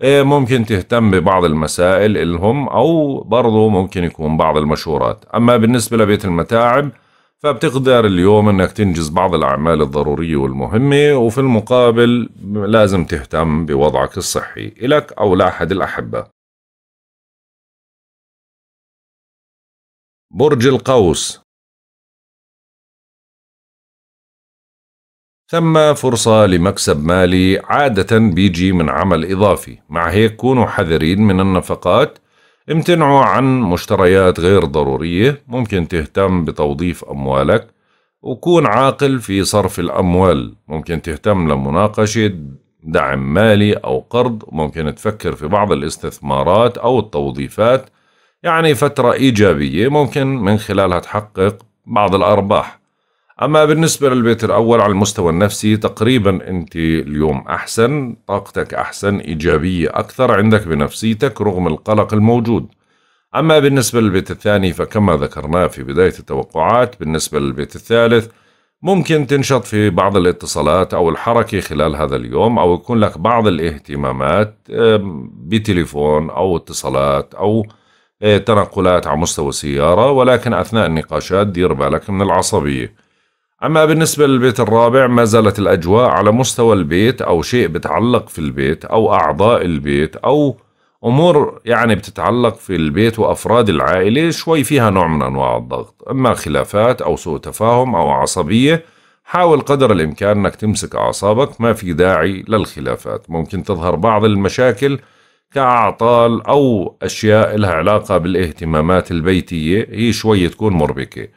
إيه، ممكن تهتم ببعض المسائل إلهم أو برضو ممكن يكون بعض المشورات أما بالنسبة لبيت المتاعب فبتقدر اليوم أنك تنجز بعض الأعمال الضرورية والمهمة وفي المقابل لازم تهتم بوضعك الصحي إلك أو لأحد الأحبة برج القوس ثم فرصة لمكسب مالي عادة بيجي من عمل إضافي مع هيك كونوا حذرين من النفقات امتنعوا عن مشتريات غير ضرورية ممكن تهتم بتوظيف أموالك وكون عاقل في صرف الأموال ممكن تهتم لمناقشة دعم مالي أو قرض ممكن تفكر في بعض الاستثمارات أو التوظيفات يعني فترة إيجابية ممكن من خلالها تحقق بعض الأرباح أما بالنسبة للبيت الأول على المستوى النفسي تقريبا أنت اليوم أحسن طاقتك أحسن إيجابية أكثر عندك بنفسيتك رغم القلق الموجود أما بالنسبة للبيت الثاني فكما ذكرناه في بداية التوقعات بالنسبة للبيت الثالث ممكن تنشط في بعض الاتصالات أو الحركة خلال هذا اليوم أو يكون لك بعض الاهتمامات بتليفون أو اتصالات أو إيه، تنقلات على مستوى السيارة ولكن أثناء النقاشات دير بالك من العصبية أما بالنسبة للبيت الرابع ما زالت الأجواء على مستوى البيت أو شيء بتعلق في البيت أو أعضاء البيت أو أمور يعني بتتعلق في البيت وأفراد العائلة شوي فيها نوع من أنواع الضغط أما خلافات أو سوء تفاهم أو عصبية حاول قدر الإمكان أنك تمسك أعصابك ما في داعي للخلافات ممكن تظهر بعض المشاكل كأعطال أو أشياء لها علاقة بالاهتمامات البيتية هي شوي تكون مربكة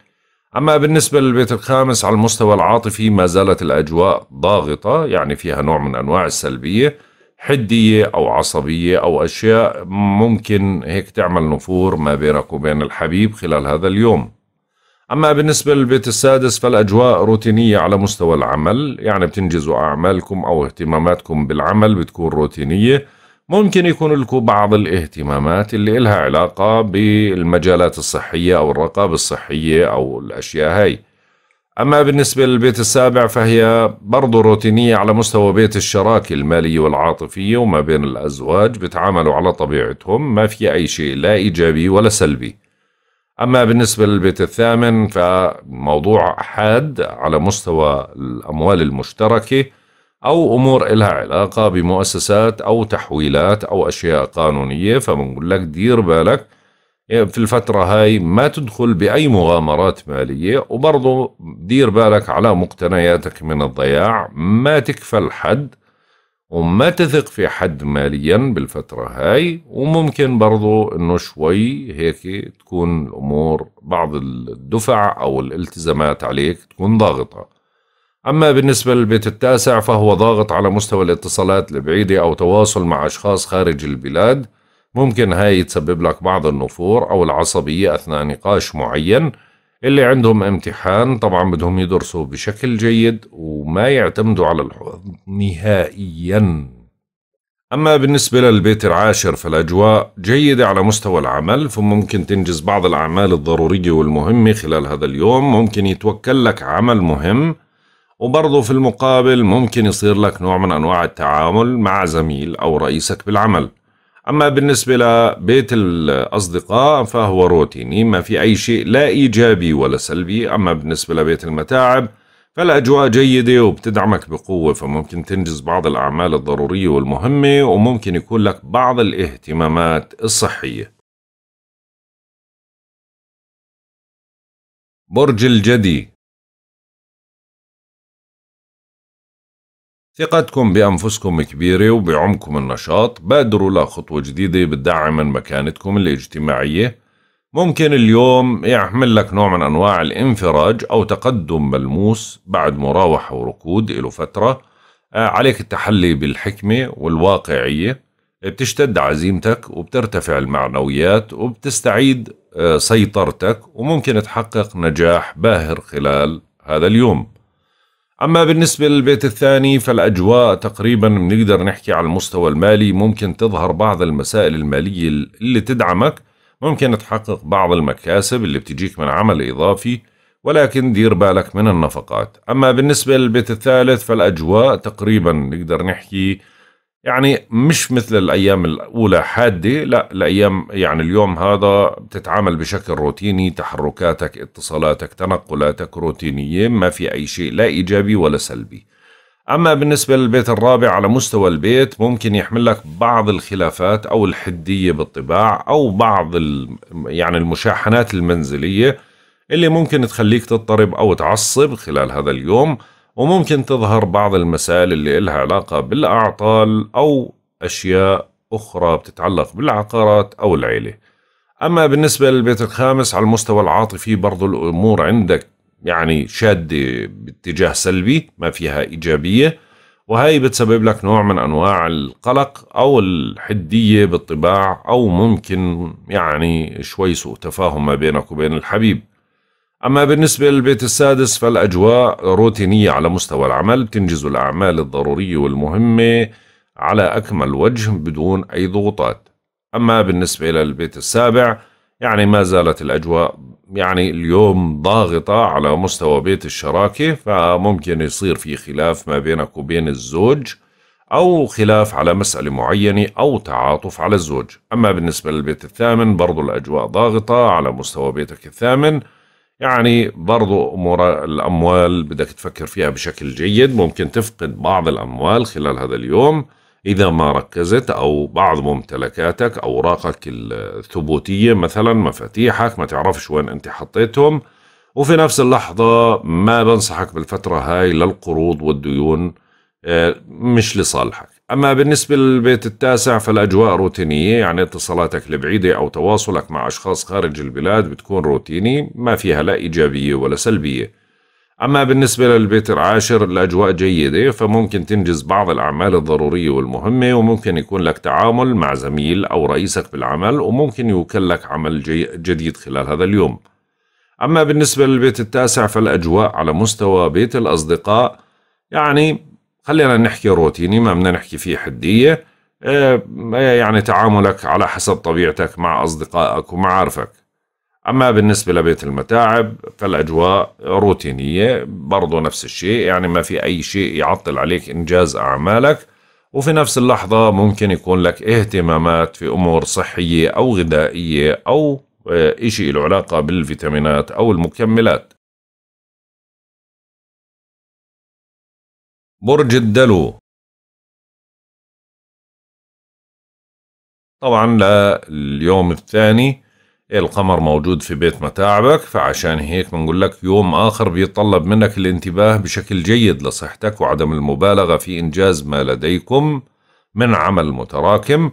أما بالنسبة للبيت الخامس على المستوى العاطفي ما زالت الأجواء ضاغطة يعني فيها نوع من أنواع السلبية حدية أو عصبية أو أشياء ممكن هيك تعمل نفور ما بينك وبين الحبيب خلال هذا اليوم أما بالنسبة للبيت السادس فالأجواء روتينية على مستوى العمل يعني بتنجزوا أعمالكم أو اهتماماتكم بالعمل بتكون روتينية ممكن يكون لكم بعض الاهتمامات اللي إلها علاقة بالمجالات الصحية أو الرقابة الصحية أو الأشياء هاي أما بالنسبة للبيت السابع فهي برضو روتينية على مستوى بيت الشراكة المالية والعاطفية وما بين الأزواج بتعاملوا على طبيعتهم ما في أي شيء لا إيجابي ولا سلبي أما بالنسبة للبيت الثامن فموضوع حاد على مستوى الأموال المشتركة أو أمور إلها علاقة بمؤسسات أو تحويلات أو أشياء قانونية فبنقول لك دير بالك إيه، في الفترة هاي ما تدخل بأي مغامرات مالية وبرضو دير بالك على مقتنياتك من الضياع ما تكفل حد وما تثق في حد ماليا بالفترة هاي وممكن برضو انه شوي هيك تكون الامور بعض الدفع او الالتزامات عليك تكون ضاغطة أما بالنسبة للبيت التاسع فهو ضاغط على مستوى الاتصالات البعيدة أو تواصل مع أشخاص خارج البلاد ممكن هاي تسبب لك بعض النفور أو العصبية أثناء نقاش معين اللي عندهم امتحان طبعا بدهم يدرسوا بشكل جيد وما يعتمدوا على الحظ نهائيا أما بالنسبة للبيت العاشر فالأجواء جيدة على مستوى العمل فممكن تنجز بعض الأعمال الضرورية والمهمة خلال هذا اليوم ممكن يتوكل لك عمل مهم وبرضه في المقابل ممكن يصير لك نوع من أنواع التعامل مع زميل أو رئيسك بالعمل أما بالنسبة لبيت الأصدقاء فهو روتيني ما في أي شيء لا إيجابي ولا سلبي أما بالنسبة لبيت المتاعب فالأجواء جيدة وبتدعمك بقوة فممكن تنجز بعض الأعمال الضرورية والمهمة وممكن يكون لك بعض الاهتمامات الصحية برج الجدي ثقتكم بأنفسكم كبيرة وبعمكم النشاط بادروا لخطوة جديدة بتدعم من مكانتكم الاجتماعية ممكن اليوم يحمل لك نوع من أنواع الانفراج أو تقدم ملموس بعد مراوحة وركود له فترة آه، عليك التحلي بالحكمة والواقعية بتشتد عزيمتك وبترتفع المعنويات وبتستعيد آه، سيطرتك وممكن تحقق نجاح باهر خلال هذا اليوم أما بالنسبة للبيت الثاني فالأجواء تقريبا بنقدر نحكي على المستوى المالي ممكن تظهر بعض المسائل المالية اللي تدعمك ممكن تحقق بعض المكاسب اللي بتجيك من عمل إضافي ولكن دير بالك من النفقات أما بالنسبة للبيت الثالث فالأجواء تقريبا نقدر نحكي يعني مش مثل الايام الاولى حاده لا الايام يعني اليوم هذا بتتعامل بشكل روتيني تحركاتك اتصالاتك تنقلاتك روتينيه ما في اي شيء لا ايجابي ولا سلبي اما بالنسبه للبيت الرابع على مستوى البيت ممكن يحمل لك بعض الخلافات او الحديه بالطباع او بعض يعني المشاحنات المنزليه اللي ممكن تخليك تضطرب او تعصب خلال هذا اليوم وممكن تظهر بعض المسائل اللي إلها علاقة بالأعطال أو أشياء أخرى بتتعلق بالعقارات أو العيلة أما بالنسبة للبيت الخامس على المستوى العاطفي برضو الأمور عندك يعني شادة باتجاه سلبي ما فيها إيجابية وهي بتسبب لك نوع من أنواع القلق أو الحدية بالطباع أو ممكن يعني شوي سوء تفاهم ما بينك وبين الحبيب أما بالنسبة للبيت السادس فالأجواء روتينية على مستوى العمل بتنجز الأعمال الضرورية والمهمة على أكمل وجه بدون أي ضغوطات أما بالنسبة للبيت السابع يعني ما زالت الأجواء يعني اليوم ضاغطة على مستوى بيت الشراكة فممكن يصير في خلاف ما بينك وبين الزوج أو خلاف على مسألة معينة أو تعاطف على الزوج أما بالنسبة للبيت الثامن برضو الأجواء ضاغطة على مستوى بيتك الثامن يعني برضو أمور الأموال بدك تفكر فيها بشكل جيد ممكن تفقد بعض الأموال خلال هذا اليوم إذا ما ركزت أو بعض ممتلكاتك أوراقك الثبوتية مثلا مفاتيحك ما تعرفش وين أنت حطيتهم وفي نفس اللحظة ما بنصحك بالفترة هاي للقروض والديون آه، مش لصالحك أما بالنسبة للبيت التاسع فالأجواء روتينية يعني اتصالاتك البعيدة أو تواصلك مع أشخاص خارج البلاد بتكون روتيني ما فيها لا إيجابية ولا سلبية أما بالنسبة للبيت العاشر الأجواء جيدة فممكن تنجز بعض الأعمال الضرورية والمهمة وممكن يكون لك تعامل مع زميل أو رئيسك بالعمل وممكن يوكل لك عمل جي جديد خلال هذا اليوم أما بالنسبة للبيت التاسع فالأجواء على مستوى بيت الأصدقاء يعني خلينا نحكي روتيني ما بدنا نحكي فيه حدية آه، آه، يعني تعاملك على حسب طبيعتك مع أصدقائك ومعارفك أما بالنسبة لبيت المتاعب فالأجواء روتينية برضو نفس الشيء يعني ما في أي شيء يعطل عليك إنجاز أعمالك وفي نفس اللحظة ممكن يكون لك اهتمامات في أمور صحية أو غذائية أو آه، إشي له علاقة بالفيتامينات أو المكملات برج الدلو طبعا لليوم الثاني القمر موجود في بيت متاعبك فعشان هيك بنقول لك يوم آخر بيطلب منك الانتباه بشكل جيد لصحتك وعدم المبالغة في إنجاز ما لديكم من عمل متراكم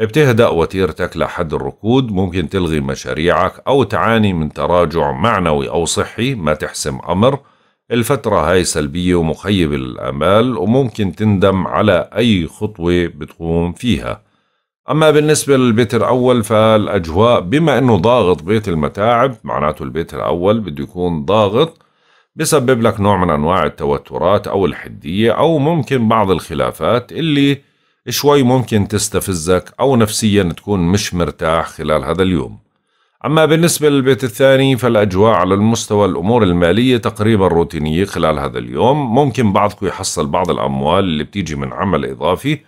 بتهدأ وتيرتك لحد الركود ممكن تلغي مشاريعك أو تعاني من تراجع معنوي أو صحي ما تحسم أمر الفترة هاي سلبية ومخيبة للآمال وممكن تندم على أي خطوة بتقوم فيها أما بالنسبة للبيت الأول فالأجواء بما أنه ضاغط بيت المتاعب معناته البيت الأول بده يكون ضاغط بسبب لك نوع من أنواع التوترات أو الحدية أو ممكن بعض الخلافات اللي شوي ممكن تستفزك أو نفسيا تكون مش مرتاح خلال هذا اليوم أما بالنسبة للبيت الثاني فالأجواء على المستوى الأمور المالية تقريبا روتينية خلال هذا اليوم ممكن بعضكم يحصل بعض الأموال اللي بتيجي من عمل إضافي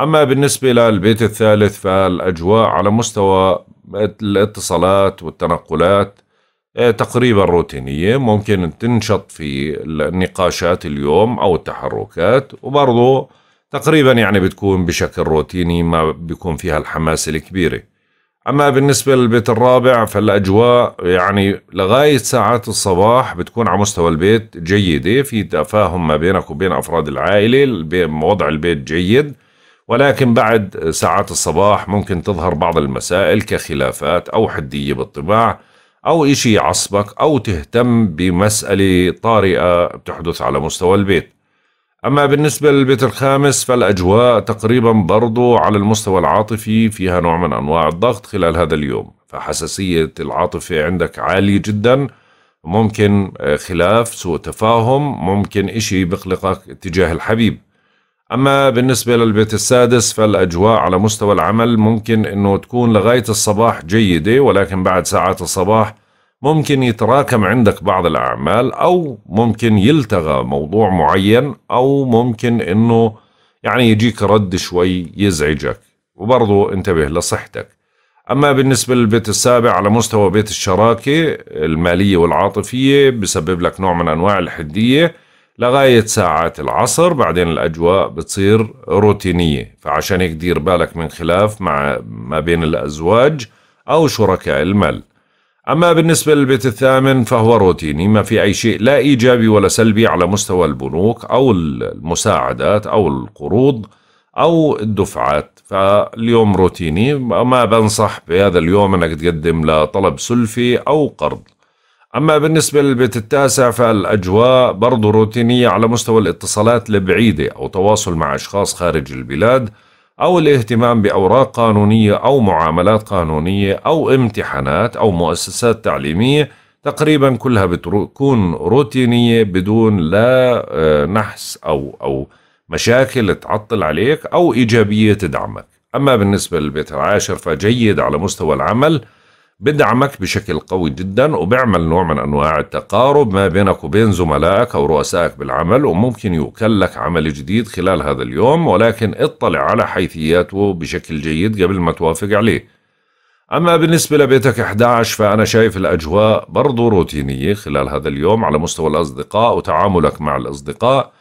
أما بالنسبة للبيت الثالث فالأجواء على مستوى الاتصالات والتنقلات آه، تقريبا روتينية ممكن تنشط في النقاشات اليوم أو التحركات وبرضو تقريبا يعني بتكون بشكل روتيني ما بيكون فيها الحماس الكبيره اما بالنسبه للبيت الرابع فالاجواء يعني لغايه ساعات الصباح بتكون على مستوى البيت جيده في تفاهم ما بينك وبين افراد العائله وضع البيت جيد ولكن بعد ساعات الصباح ممكن تظهر بعض المسائل كخلافات او حديه بالطباع او اشي يعصبك او تهتم بمساله طارئه بتحدث على مستوى البيت أما بالنسبة للبيت الخامس فالأجواء تقريبا برضو على المستوى العاطفي فيها نوع من أنواع الضغط خلال هذا اليوم فحساسية العاطفة عندك عالية جدا ممكن آه، خلاف سوء تفاهم ممكن إشي بقلقك تجاه الحبيب أما بالنسبة للبيت السادس فالأجواء على مستوى العمل ممكن أنه تكون لغاية الصباح جيدة ولكن بعد ساعات الصباح ممكن يتراكم عندك بعض الأعمال أو ممكن يلتغى موضوع معين أو ممكن أنه يعني يجيك رد شوي يزعجك وبرضو انتبه لصحتك أما بالنسبة للبيت السابع على مستوى بيت الشراكة المالية والعاطفية بسبب لك نوع من أنواع الحدية لغاية ساعات العصر بعدين الأجواء بتصير روتينية فعشان هيك دير بالك من خلاف مع ما بين الأزواج أو شركاء المال أما بالنسبة للبيت الثامن فهو روتيني ما في أي شيء لا إيجابي ولا سلبي على مستوى البنوك أو المساعدات أو القروض أو الدفعات فاليوم روتيني ما بنصح بهذا اليوم أنك تقدم لطلب سلفي أو قرض أما بالنسبة للبيت التاسع فالأجواء برضو روتينية على مستوى الاتصالات البعيدة أو تواصل مع أشخاص خارج البلاد أو الاهتمام بأوراق قانونية أو معاملات قانونية أو امتحانات أو مؤسسات تعليمية تقريبا كلها بتكون روتينية بدون لا آه، نحس أو أو مشاكل تعطل عليك أو إيجابية تدعمك أما بالنسبة للبيت العاشر فجيد على مستوى العمل بدعمك بشكل قوي جدا وبيعمل نوع من انواع التقارب ما بينك وبين زملائك او رؤسائك بالعمل وممكن يوكل لك عمل جديد خلال هذا اليوم ولكن اطلع على حيثياته بشكل جيد قبل ما توافق عليه أما بالنسبة لبيتك 11 فأنا شايف الأجواء برضو روتينية خلال هذا اليوم على مستوى الأصدقاء وتعاملك مع الأصدقاء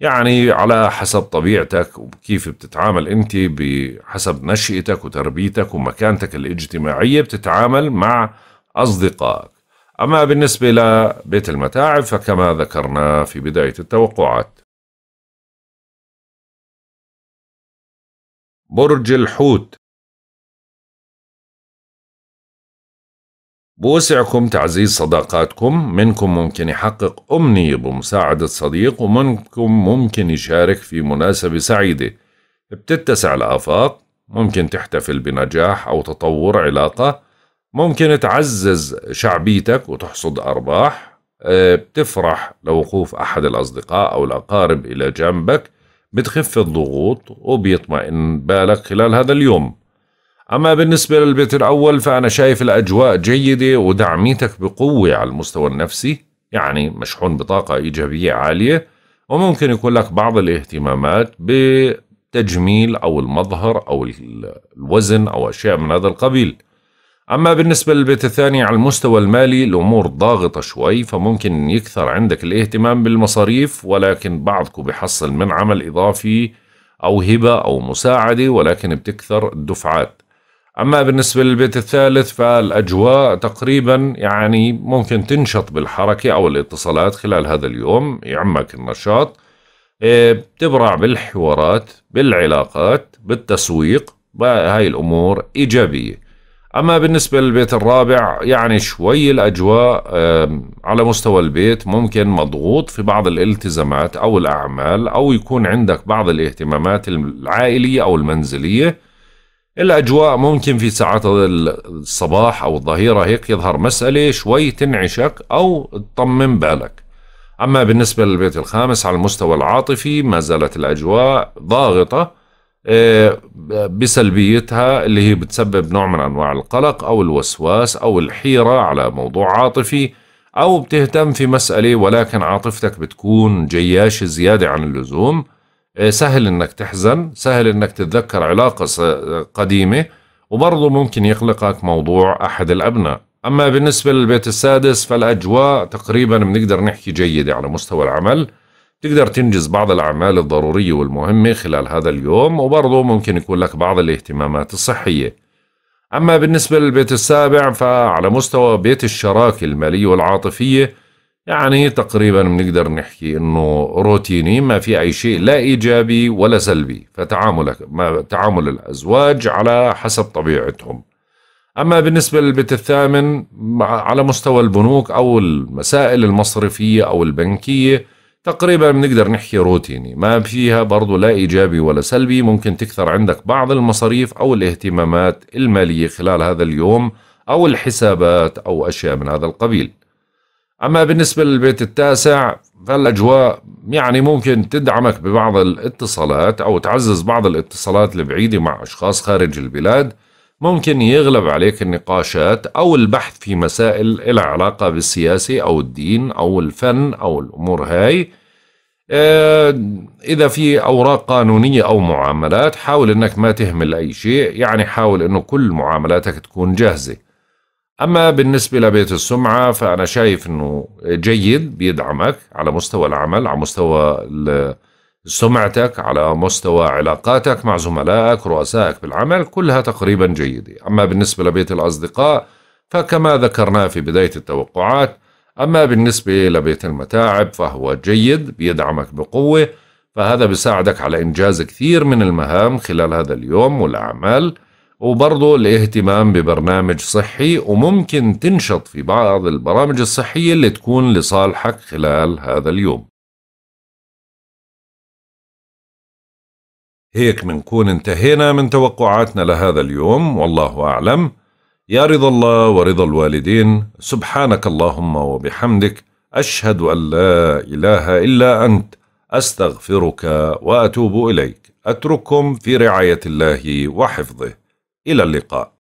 يعني على حسب طبيعتك وكيف بتتعامل انت بحسب نشأتك وتربيتك ومكانتك الاجتماعية بتتعامل مع أصدقائك أما بالنسبة لبيت المتاعب فكما ذكرنا في بداية التوقعات برج الحوت بوسعكم تعزيز صداقاتكم منكم ممكن يحقق أمنية بمساعدة صديق ومنكم ممكن يشارك في مناسبة سعيدة بتتسع الآفاق ممكن تحتفل بنجاح أو تطور علاقة ممكن تعزز شعبيتك وتحصد أرباح آه، بتفرح لوقوف أحد الأصدقاء أو الأقارب إلى جنبك بتخف الضغوط وبيطمئن بالك خلال هذا اليوم أما بالنسبة للبيت الأول فأنا شايف الأجواء جيدة ودعميتك بقوة على المستوى النفسي يعني مشحون بطاقة إيجابية عالية وممكن يكون لك بعض الاهتمامات بتجميل أو المظهر أو الوزن أو أشياء من هذا القبيل أما بالنسبة للبيت الثاني على المستوى المالي الأمور ضاغطة شوي فممكن يكثر عندك الاهتمام بالمصاريف ولكن بعضكم بيحصل من عمل إضافي أو هبة أو مساعدة ولكن بتكثر الدفعات أما بالنسبة للبيت الثالث فالأجواء تقريبا يعني ممكن تنشط بالحركة أو الاتصالات خلال هذا اليوم يعمك النشاط إيه، بتبرع بالحوارات بالعلاقات بالتسويق هاي الأمور إيجابية أما بالنسبة للبيت الرابع يعني شوي الأجواء على مستوى البيت ممكن مضغوط في بعض الالتزامات أو الأعمال أو يكون عندك بعض الاهتمامات العائلية أو المنزلية الاجواء ممكن في ساعات الصباح او الظهيره هيك يظهر مساله شوي تنعشك او تطمن بالك اما بالنسبه للبيت الخامس على المستوى العاطفي ما زالت الاجواء ضاغطه آه، بسلبيتها اللي هي بتسبب نوع من انواع القلق او الوسواس او الحيره على موضوع عاطفي او بتهتم في مساله ولكن عاطفتك بتكون جياشه زياده عن اللزوم إيه، سهل انك تحزن سهل انك تتذكر علاقة قديمة وبرضه ممكن يقلقك موضوع احد الابناء اما بالنسبة للبيت السادس فالاجواء تقريبا بنقدر نحكي جيدة يعني على مستوى العمل تقدر تنجز بعض الأعمال الضرورية والمهمة خلال هذا اليوم وبرضه ممكن يكون لك بعض الاهتمامات الصحية أما بالنسبة للبيت السابع فعلى مستوى بيت الشراكة المالية والعاطفية يعني تقريبا بنقدر نحكي انه روتيني ما في اي شيء لا ايجابي ولا سلبي فتعاملك ما تعامل الازواج على حسب طبيعتهم اما بالنسبه للبيت الثامن على مستوى البنوك او المسائل المصرفيه او البنكيه تقريبا بنقدر نحكي روتيني ما فيها برضه لا ايجابي ولا سلبي ممكن تكثر عندك بعض المصاريف او الاهتمامات الماليه خلال هذا اليوم او الحسابات او اشياء من هذا القبيل أما بالنسبة للبيت التاسع فالأجواء يعني ممكن تدعمك ببعض الاتصالات أو تعزز بعض الاتصالات البعيدة مع أشخاص خارج البلاد ممكن يغلب عليك النقاشات أو البحث في مسائل لها علاقة بالسياسة أو الدين أو الفن أو الأمور هاي آه، إذا في أوراق قانونية أو معاملات حاول أنك ما تهمل أي شيء يعني حاول أنه كل معاملاتك تكون جاهزة أما بالنسبة لبيت السمعة فأنا شايف أنه جيد بيدعمك على مستوى العمل على مستوى سمعتك على مستوى علاقاتك مع زملائك رؤسائك بالعمل كلها تقريبا جيدة أما بالنسبة لبيت الأصدقاء فكما ذكرنا في بداية التوقعات أما بالنسبة لبيت المتاعب فهو جيد بيدعمك بقوة فهذا بيساعدك على إنجاز كثير من المهام خلال هذا اليوم والأعمال وبرضه الاهتمام ببرنامج صحي وممكن تنشط في بعض البرامج الصحية اللي تكون لصالحك خلال هذا اليوم هيك منكون انتهينا من توقعاتنا لهذا اليوم والله أعلم يا رضا الله ورضا الوالدين سبحانك اللهم وبحمدك أشهد أن لا إله إلا أنت أستغفرك وأتوب إليك أترككم في رعاية الله وحفظه إلى اللقاء